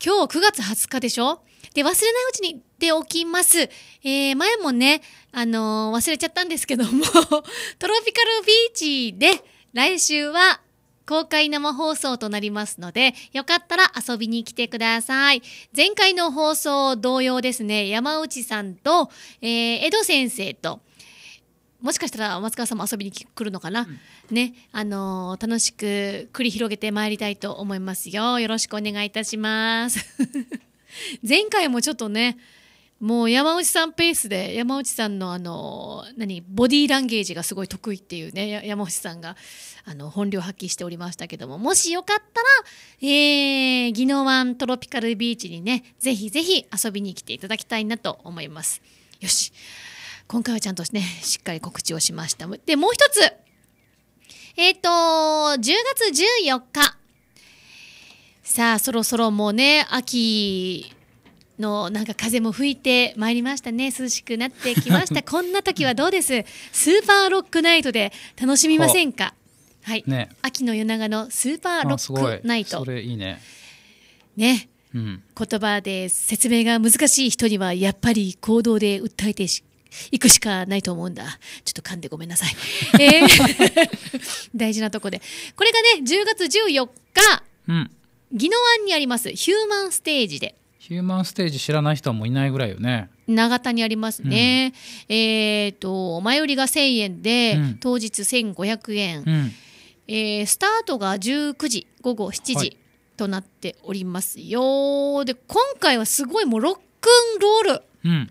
Speaker 1: 今日9月20日でしょで、忘れないうちにでおきます。えー、前もね、あのー、忘れちゃったんですけども <laughs> トロピカルビーチで、来週は公開生放送となりますので、よかったら遊びに来てください。前回の放送同様ですね、山内さんと、えー、江戸先生と、もしかしたら松川さんも遊びに来るのかな、うん、ね、あのー、楽しく繰り広げてまいりたいと思いますよ。よろしくお願いいたします。<laughs> 前回もちょっとね、もう山内さんペースで山内さんのあの何ボディーランゲージがすごい得意っていうね山内さんがあの本領発揮しておりましたけどももしよかったら、えー、宜野湾トロピカルビーチにねぜひぜひ遊びに来ていただきたいなと思います。よし今回はちゃんとねしっかり告知をしました。でもう一つえっ、ー、と10月14日さあそろそろもうね秋のなんか風も吹いてまいりましたね涼しくなってきました <laughs> こんな時はどうですスーパーロックナイトで楽しみませんかはい、ね、秋の夜長のスーパーロックナイトそれいいねね、うん、言葉で説明が難しい人にはやっぱり行動で訴えて行くしかないと思うんだ。ちょっと噛んでごめんなさい。<laughs> えー、<laughs> 大事なとこで。これがね、10月14日、うん、宜野湾にありますヒューマンステージで、ヒュー
Speaker 2: マンステージ知らない人はもいないぐらいよね。
Speaker 1: 長田にありますね。うん、えっ、ー、と、前売りが1000円で、うん、当日1500円、うん、えー、スタートが19時、午後7時、はい、となっておりますよ。で、今回はすごいもうロックンロール。うん、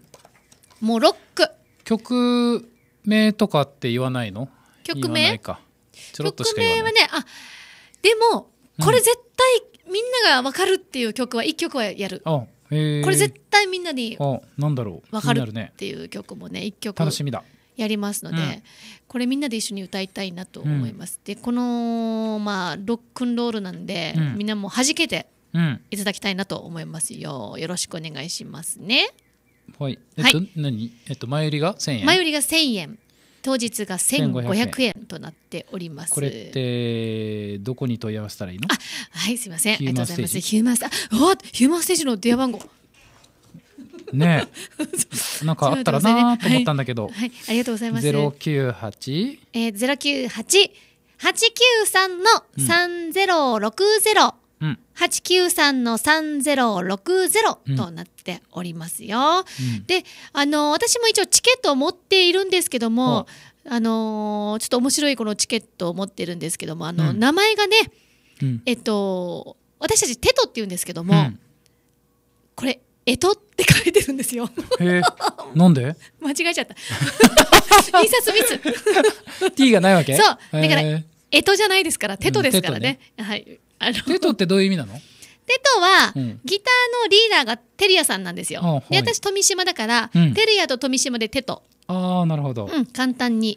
Speaker 1: もうロック。曲
Speaker 2: 名とかって言わないの曲名曲名は
Speaker 1: ね、あ、でも、これ絶対みんなが分かるっていう曲は1曲はやるこ
Speaker 2: れ絶
Speaker 1: 対みんなに分
Speaker 2: かるって
Speaker 1: いう曲もね1曲楽しみだやりますので、うん、これみんなで一緒に歌いたいなと思います、うん、でこの、まあ、ロックンロールなんで、うん、みんなもはじけていただきたいなと思いますよよろしくお願いしますね
Speaker 2: はいえっと、はい、何えっと前売りが1000円前売
Speaker 1: りが1000円当日が千五百円となっておりますこれっ
Speaker 2: てどこに問い合わせたらいいの
Speaker 1: はいすいませんありがとうございますヒューマンスタヒューマンステージの電話番号
Speaker 2: ね <laughs> なんかあったらなと思ったんだけど、はい、は
Speaker 1: い、ありがとうございますゼロ
Speaker 2: 九八
Speaker 1: えゼロ九八八九三の三ゼロ六ゼロ893-3060となっておりますよ。うん、で、あの、私も一応チケットを持っているんですけども、あのー、ちょっと面白いこのチケットを持ってるんですけども、あの、うん、名前がね、うん、えっと、私たちテトって言うんですけども、うん、これ、えとって書いてるんですよ。へなんで <laughs> 間違えちゃった。<laughs> 印刷ミ
Speaker 2: ス。T <laughs> がないわけそう。だから、
Speaker 1: えとじゃないですから、テトですからね。ねはい。あのテ
Speaker 2: トってどういう意味なの
Speaker 1: テトは、うん、ギターのリーダーがテリアさんなんですよ。で私富島だから、うん、テリアと富島でテト。
Speaker 2: ああなるほど、う
Speaker 1: ん。簡単に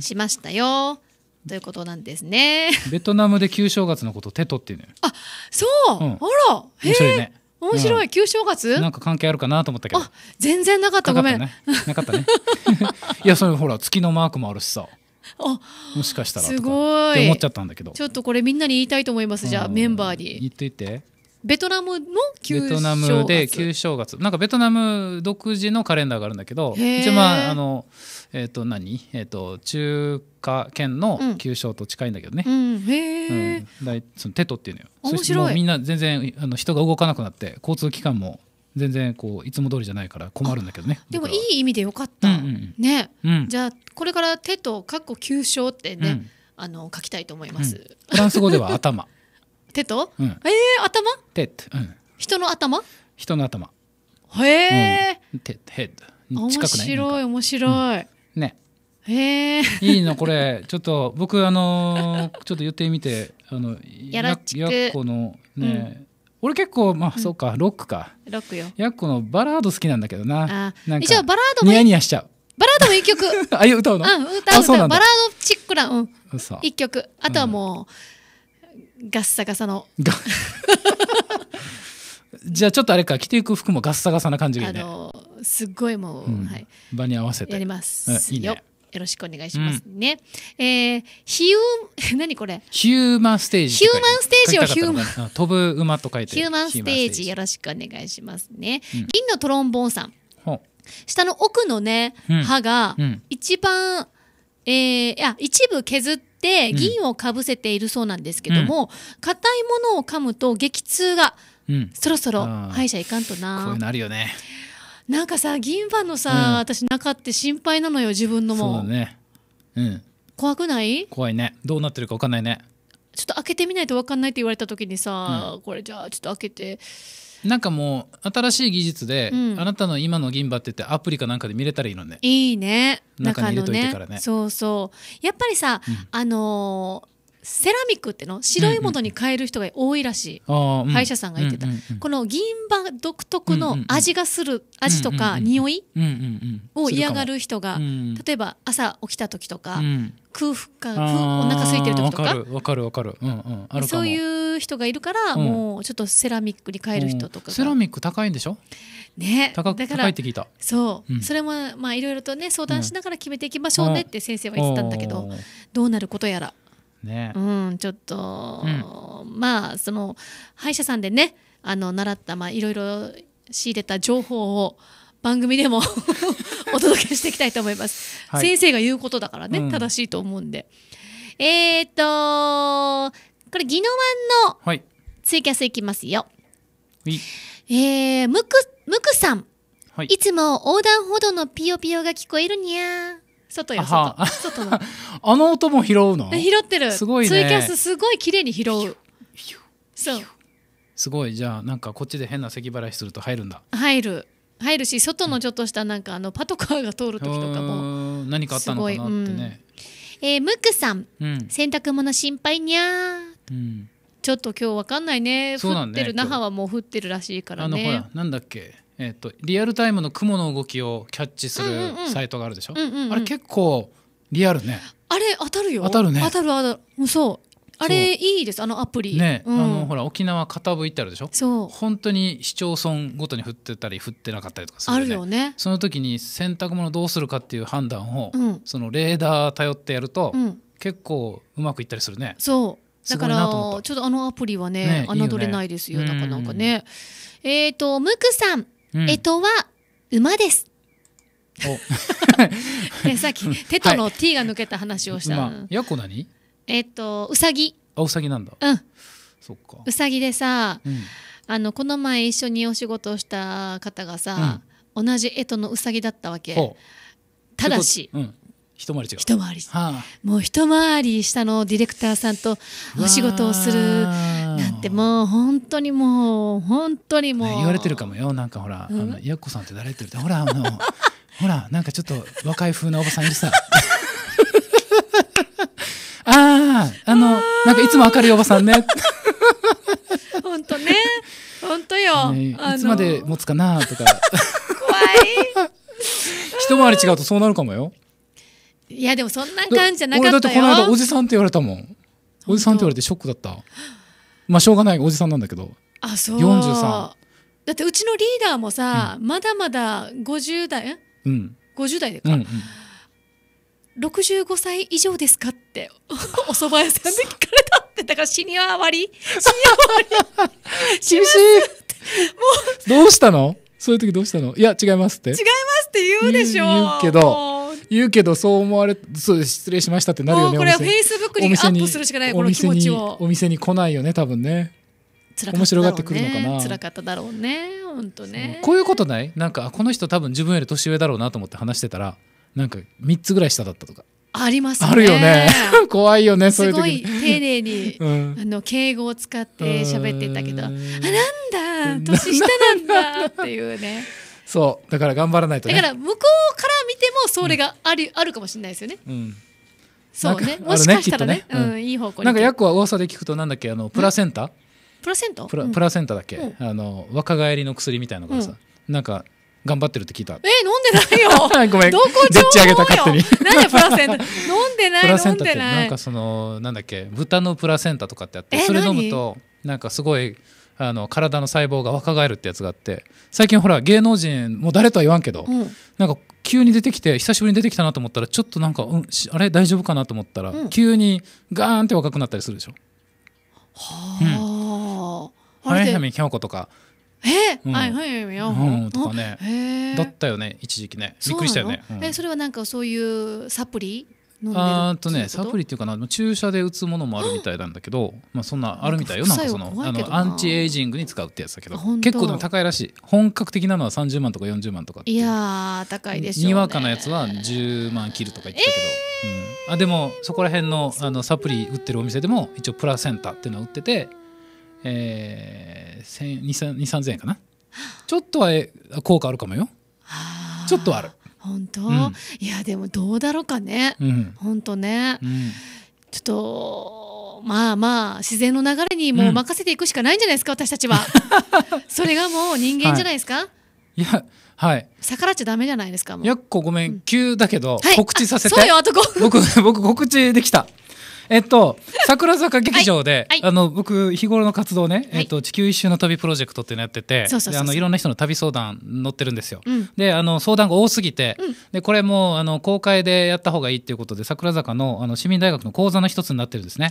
Speaker 1: しましたよ。ということなんですね。
Speaker 2: ベトナムで旧正月のことテトっていうのよ。あ
Speaker 1: そう、あらへえ、ね。面白い、旧正月なん
Speaker 2: か関係あるかなと思ったけど
Speaker 1: 全然なかったごめんな
Speaker 2: かったね <laughs> いやそれほら月のマークもあるしさもしかしたらとかって思っちゃったんだけどちょ
Speaker 1: っとこれみんなに言いたいと思います、じゃあメンバーに
Speaker 2: 言っといて
Speaker 1: ベトナムの旧正月ベトナム
Speaker 2: で旧正月なんかベトナム独自のカレンダーがあるんだけど一応まああのえっ、ー、と何えっ、ー、と中華圏の旧正と近いんだけどね、うん
Speaker 1: うん、へえ、
Speaker 2: うん、そのテトっていうのよ面白いみんな全然あの人が動かなくなって交通機関も全然こういつも通りじゃないから困るんだけどね
Speaker 1: でもいい意味でよかった、うんうん、ね、うん、じゃあこれから手とかっこ急所ってね、うん、あの書きたいと思います、うん、
Speaker 2: フランス語では頭
Speaker 1: <laughs> 手と、
Speaker 2: ええー、頭手
Speaker 1: 人の頭人の頭へえ、
Speaker 2: うん、手ヘ面白
Speaker 1: い面白い、ねへえ。い
Speaker 2: いのこれちょっと僕あのー、ちょっと言ってみてあの <laughs> やらっちくやっこのね、俺結構まあそうか、ロックかロックよやっこのバラード好きなんだけどななんか一応バラードもニヤニヤしちゃう
Speaker 1: バラードも一曲 <laughs> ああいう歌うのうん歌う歌うバラードチックなうん一曲あとはもう、うん、ガッサガサの <laughs>
Speaker 2: じゃあちょっとあれか着ていく服もガッサガサな感じがいいねあの
Speaker 1: すっごいもう、うん、はい、
Speaker 2: 場に合わせてやります、うん、いいね
Speaker 1: よろしくお願いしますね。うん、えー、ヒュー、<laughs> 何これ
Speaker 2: ヒューマンステージ。ヒューマンステージをヒューマン。飛ぶ馬と書いてヒューマンステー
Speaker 1: ジよろしくお願いしますね。うん、銀のトロンボーンさん。下の奥のね、歯が、一番、えー、いや、一部削って、銀をかぶせているそうなんですけども、硬、いものを噛むと激痛が、そろそろ歯医者いかんとな。こういうのあるよね。なんかさ銀歯のさ、うん、私中って心配なのよ自分のもそうだ
Speaker 2: ねうん
Speaker 1: 怖くない
Speaker 2: 怖いねどうなってるか分かんないね
Speaker 1: ちょっと開けてみないと分かんないって言われた時にさ、うん、これじゃあちょっと開けて
Speaker 2: なんかもう新しい技術で、うん、あなたの今の銀歯ってってアプリかなんかで見れたらいいのね
Speaker 1: いいね中に入れといてからね、ね、そうそうやっぱりさ、うん、あのーセラミックっての白いものに変える人が多いらしい、う
Speaker 2: んうん、歯医者さんが言ってた、うんうんうん、
Speaker 1: この銀歯独特の味がする、味とか匂いを嫌がる人が、例えば朝起きた時とか、うん、空腹かお腹空いてる時とか
Speaker 2: わかるわかる、うんうん、そう
Speaker 1: いう人がいるから、もうちょっとセラミックに変える人とか、セラ
Speaker 2: ミック高いんでしょ
Speaker 1: ね、だから高いって聞いたそう、それもまあいろいろとね相談しながら決めていきましょうねって先生は言ってたんだけど、どうなることやら。ね、うん、ちょっと、うん、まあその歯医者さんでねあの習ったまあいろいろ仕入れた情報を番組でも <laughs> お届けしていきたいと思います、はい、先生が言うことだからね、うん、正しいと思うんでえー、っとこれ宜野湾のツイキャスいきますよ、はい、えー、むくむくさん、はい、いつも横断歩道のピヨピヨが聞こえるにゃ外や外
Speaker 2: 外の <laughs> あの音も拾うの拾
Speaker 1: ってるすごい、ね、ツイキャスすごい綺麗に拾うそう
Speaker 2: すごいじゃあなんかこっちで変な咳払いすると入るんだ
Speaker 1: 入る入るし外のちょっとしたなんかあのパトカーが通る時とか
Speaker 2: も何かあったのかなってね、
Speaker 1: うん、えー、ムックさん、うん、洗濯物心配にゃー、うん、ちょっと今日わかんないね、ね、降ってる那覇はもう降ってるらしいからねあのほ
Speaker 2: らなんだっけえーと、リアルタイムの雲の動きをキャッチするサイトがあるでしょ、うんうん、あれ結構リアルね
Speaker 1: あれ当たるよ当たるね当たる当たるそうあれいいですあのアプリね、うん、あのほ
Speaker 2: ら沖縄傾いてあるでしょそう本当に市町村ごとに振ってたり振ってなかったりとかする、ね、あるよねその時に洗濯物どうするかっていう判断を、うん、そのレーダー頼ってやると、うん、結構うまくいったりするね
Speaker 1: そうだからちょっとあのアプリはね、ね、侮れないですよ、ね、なかなかねえっ、ー、とムクさんえと、は馬です。お <laughs> さっき手との T が抜けた話をした。はい、何？えっ、とうさぎ。
Speaker 2: あうさぎなんだ。
Speaker 1: うん。そっか。うさぎでさ、うん、あのこの前一緒にお仕事をした方がさ、うん、同じえとのうさぎだったわけ。ただし、
Speaker 2: 一回り違う一回り、はあ、
Speaker 1: もう一回り下のディレクターさんとお仕事をするなんてもう本当にもう本当にもう、ね、言われて
Speaker 2: るかもよなんかほら「うん、あのやっこさんって誰?」って言って「ほらあの <laughs> ほらなんかちょっと若い風なおばさんいるさ」<laughs> あああのなんかいつも明るいおばさんね
Speaker 1: 本当ね本当よ、ね、いつまで
Speaker 2: 持つかなとか怖い <laughs> 一回り違うとそうなるかもよ
Speaker 1: いやでもそんな感じじゃなかった俺だってこの間おじさん
Speaker 2: って言われたもんおじさんって言われてショックだったまあしょうがないおじさんなんだけど
Speaker 1: あそう43だってうちのリーダーもさ、うん、まだまだ50代うん、50代でか、うんうん65歳以上ですかって <laughs> お蕎麦屋さんで聞かれたってだからシニア割り <laughs> シニア割り厳しい
Speaker 2: もうどうしたのそういう時どうしたのいや違いますって違いま
Speaker 1: すって言うでしょう言
Speaker 2: うけど言うけどそう思われそう失礼しましたってなるよねこれはフェイスブックにアップするしかないこの気持ちをお店に来ないよね多分ね
Speaker 1: ね、面白がってくるのかな辛かっただろうね本当ね
Speaker 2: こういうことないなんかこの人多分自分より年上だろうなと思って話してたらなんか3つぐらい下だったとか
Speaker 1: あります、ね、あるよね <laughs> 怖いよねすごい丁寧に、<laughs> うん、あの敬語を使って喋ってたけどあなんだ年下なんだっていうね
Speaker 2: そうだから頑張らないと、ね、だから
Speaker 1: 向こうから見てもそれがあり、うん、あるかもしれないですよね、うん、そうねもしかしたらね、ね、うん、いい方向になんかヤ
Speaker 2: クは噂で聞くとなんだっけあのプラセンタ、
Speaker 1: プラセンタプラセンタだっけ、
Speaker 2: あの若返りの薬みたいなのがさ、なんか頑張ってるって聞いた。えー、飲んでないよ。<laughs> ごめん。どこ情報よ。勝手に。な
Speaker 1: プラセンタ。<laughs> 飲んでない。飲んでない。なんか
Speaker 2: そのなんだっけ豚のプラセンタとかってあって、それ飲むとなんかすごいあの体の細胞が若返るってやつがあって最近ほら芸能人もう誰とは言わんけど、うん、なんか急に出てきて久しぶりに出てきたなと思ったらちょっとなんか、うん、あれ大丈夫かなと思ったら、うん、急にガーンって若くなったりするでしょ。
Speaker 1: はあ。早見ひょとか。え、うん、はいはいはいうん、とかねだっ
Speaker 2: たよね一時期ねびっくりしたよね、え
Speaker 1: それはなんかそういうサプリあとねサプリ
Speaker 2: っていうかな注射で打つものもあるみたいなんだけどまあそんなあるみたいよなんかそのあのアンチエイジングに使うってやつだけど結構でも高いらしい本格的なのは30万とか40万とか
Speaker 1: いや高いでしょにわ
Speaker 2: かなやつは10万切るとか言ってたけど、えー、うん、あでもそこら辺のあのサプリ売ってるお店でも一応プラセンタっていうのを売ってて、えー、2 3 0 0 0円かなちょっとは効果あるかもよちょっとはある。
Speaker 1: 本当、うん、いやでもどうだろうかね、うん、本当ね、うん、ちょっとまあまあ自然の流れにもう任せていくしかないんじゃないですか、私たちは <laughs> それがもう人間じゃないですか、はい、い
Speaker 2: やはい
Speaker 1: 逆らっちゃダメじゃないですかもうや
Speaker 2: っこごめん、急だけど、告知させてそうよあと僕僕告知できたえっと桜坂劇場で、はいはい、あの僕日頃の活動ね、えっと地球一周の旅プロジェクトっていうのやってて、あのいろんな人の旅相談乗ってるんですよ。うん、であの相談が多すぎて、うん、でこれもあの公開でやった方がいいっていうことで桜坂のあの市民大学の講座の一つになってるんですね。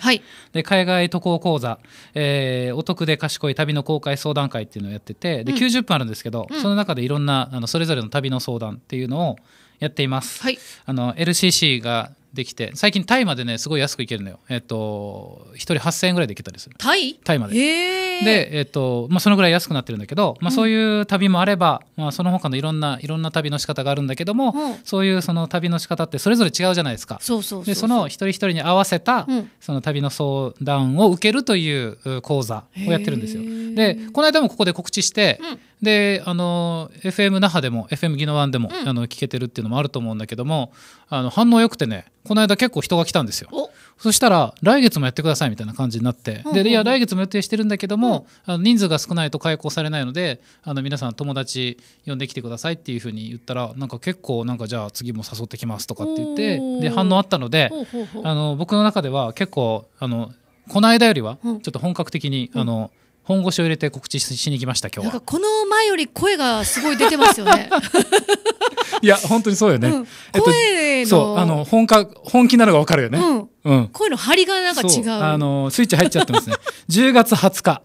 Speaker 2: で海外渡航講座、えー、お得で賢い旅の公開相談会っていうのをやっててで90分あるんですけど、うん、その中でいろんなあのそれぞれの旅の相談っていうのをやっています。はい、あの LCC ができて最近タイまでねすごい安く行けるのよえっ、と1人8000円ぐらいで行けたりす
Speaker 1: るタイタイまでで
Speaker 2: えっ、とまあそのぐらい安くなってるんだけど、まあ、そういう旅もあれば、うん、まあ、その他のいろんないろんな旅の仕方があるんだけども、うん、そういうその旅の仕方ってそれぞれ違うじゃないですかそ
Speaker 1: うそうでその
Speaker 2: 一人一人に合わせた、その旅の相談を受けるという講座をやってるんですよでこの間もここで告知して、であの FM 那覇でも FM 宜野湾でも、うん、あの聞けてるっていうのもあると思うんだけどもあの反応良くてねこの間結構人が来たんですよ。そしたら来月もやってくださいみたいな感じになって、うんうん、でいや来月も予定してるんだけども、うん、あの人数が少ないと開講されないのであの皆さん友達呼んできてくださいっていうふうに言ったらなんか結構なんかじゃあ次も誘ってきますとかって言ってで反応あったのであの僕の中では結構あのこの間よりはちょっと本格的に、うん、あの、うん本腰を入れて告知しにきました今
Speaker 1: 日はこの前より声がすごい出てますよね
Speaker 2: <laughs> いや本当にそうよね、う
Speaker 1: ん、声の、えっと、そうあの
Speaker 2: 本か本気なのがわかるよね、うん、うん、
Speaker 1: 声の張りがなんか違うあ
Speaker 2: のスイッチ入っちゃってますね10 <laughs> 月20日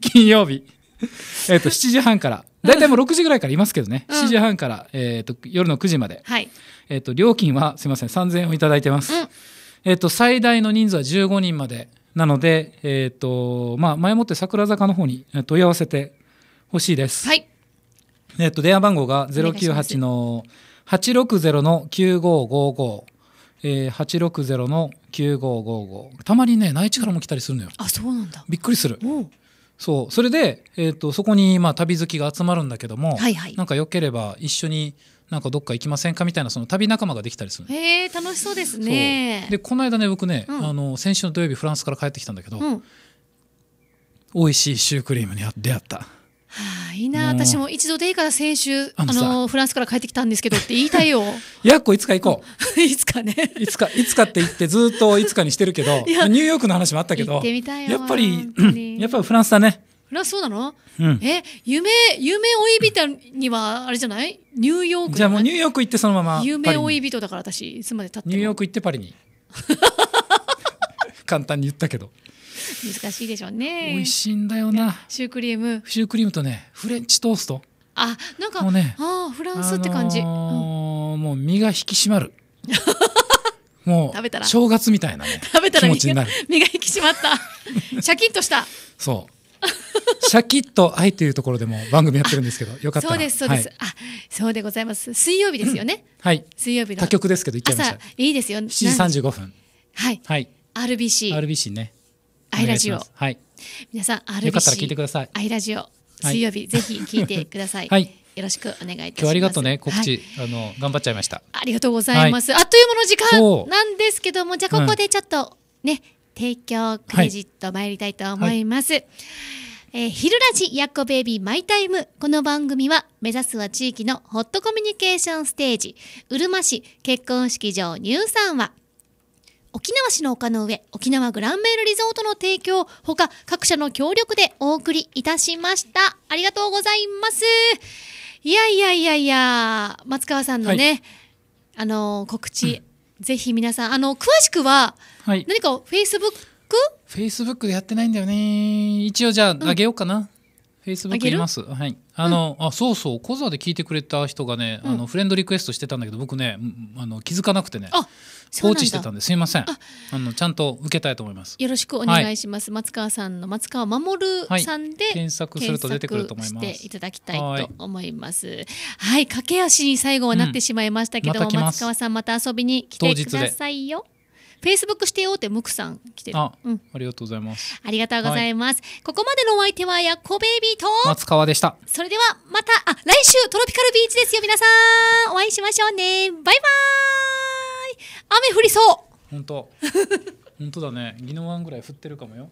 Speaker 2: <laughs> 金曜日えっと7時半から大体もう6時ぐらいからいますけどね、うん、7時半から、えー、と夜の9時まで、はいえっと料金はすみません3000円を頂いてます、えっと最大の人数は15人までなので、えっ、ー、と、まあ、前もって桜坂の方に問い合わせてほしいです。はい。えっ、ー、と、電話番号が098の860の9555。えー、860の9555たまにね内地からも来たりするのよ
Speaker 1: あそうなんだ
Speaker 2: びっくりするそうそれで、えーと、そこに、まあ、旅好きが集まるんだけども、はいはい、なんかよければ一緒になんかどっか行きませんかみたいなその旅仲間ができたりす
Speaker 1: るへえ楽しそうですね
Speaker 2: でこの間ね僕ね、うん、あの先週の土曜日フランスから帰ってきたんだけど、うん、美味しいシュークリームに出会った。
Speaker 1: はあ、いいな、私も一度でいいから先週、あのフランスから帰ってきたんですけどって言いたいよ。
Speaker 2: <laughs> やっこいつか行こう。<laughs> いつかね。いつか、いつかって言ってずっといつかにしてるけど、<laughs> ニューヨークの話もあったけど、やっぱり、やっぱりフランスだね。
Speaker 1: フランそうなの、うん、え夢夢追い人にはあれじゃないニューヨークじゃあも
Speaker 2: うニューヨーク行ってそのまま夢追い
Speaker 1: 人だから私いつまでたっ
Speaker 2: てニューヨーク行ってパリに <laughs> 簡単に言ったけど
Speaker 1: 難しいでしょうね美味しいんだよなシュークリーム
Speaker 2: シュークリームとねフレンチトースト
Speaker 1: あなんかもうねあフランスって感じ、あ
Speaker 2: のーうん、もう身が引き締まる <laughs> もう食べたら正月みたいなね
Speaker 1: 食べたら気持ちになる身が引き締まった <laughs> シャキッとした
Speaker 2: そう <laughs> シャキッと愛というところでも番組やってるんですけど、よかったそうですそうです、はい、あ、
Speaker 1: そうでございます。水曜日ですよね。
Speaker 2: はい。水曜日の。他局ですけど行っちゃいました。いいですよ。七時三十五分。はい。はい。RBC。RBC ね。
Speaker 1: アイラジオ。はい。皆さん RBC。よかったら聞いてください。アイラジオ。水曜日、ぜひ聞いてください。<laughs> はい。よろしくお願いいたします。今日ありがとうね、告知、
Speaker 2: あの頑張っちゃいました。
Speaker 1: ありがとうございます。あっという間の時間なんですけども、じゃあここでちょっとね。提供クレジット参りたいと思います。はいはい、えー、昼ラジやっこベイビーマイタイム。この番組は目指すは地域のホットコミュニケーションステージ、うるま市結婚式場ニューサンは沖縄市の丘の上、沖縄グランメールリゾートの提供、ほか各社の協力でお送りいたしました。ありがとうございます。いやいやいやいや、松川さんのね、はい、あのー、告知ぜひ皆さんあの詳しくははい、何かフェイスブックフェイスブックでやってないんだよね一応じゃああげようかな、フェイスブックいま
Speaker 2: す。はい。あの、うん、あ、そうそう、小沢で聞いてくれた人がね、あの、うん、フレンドリクエストしてたんだけど、僕ね、あの、気づかなくてね。あ、放置してたんですいませんあのちゃんと受けたいと思います
Speaker 1: よろしくお願いします、はい、松川さんの松川守さんで、はい、検索すると出てくると思いますしていただきたいと思いますはい駆け足に最後はなってしまいましたけどうんま、松川さんまた遊びに来てくださいよフェイスブックしてよってムクさん来てるあうん、
Speaker 2: ありがとうございま
Speaker 1: すありがとうございます、はい、ここまでのお相手はやっこベイビーと松川でしたそれではまたあ来週トロピカルビーチですよ皆さんお会いしましょうねバイバーイ雨降りそう
Speaker 2: 本当本当だね宜野湾ぐらい降ってるかもよ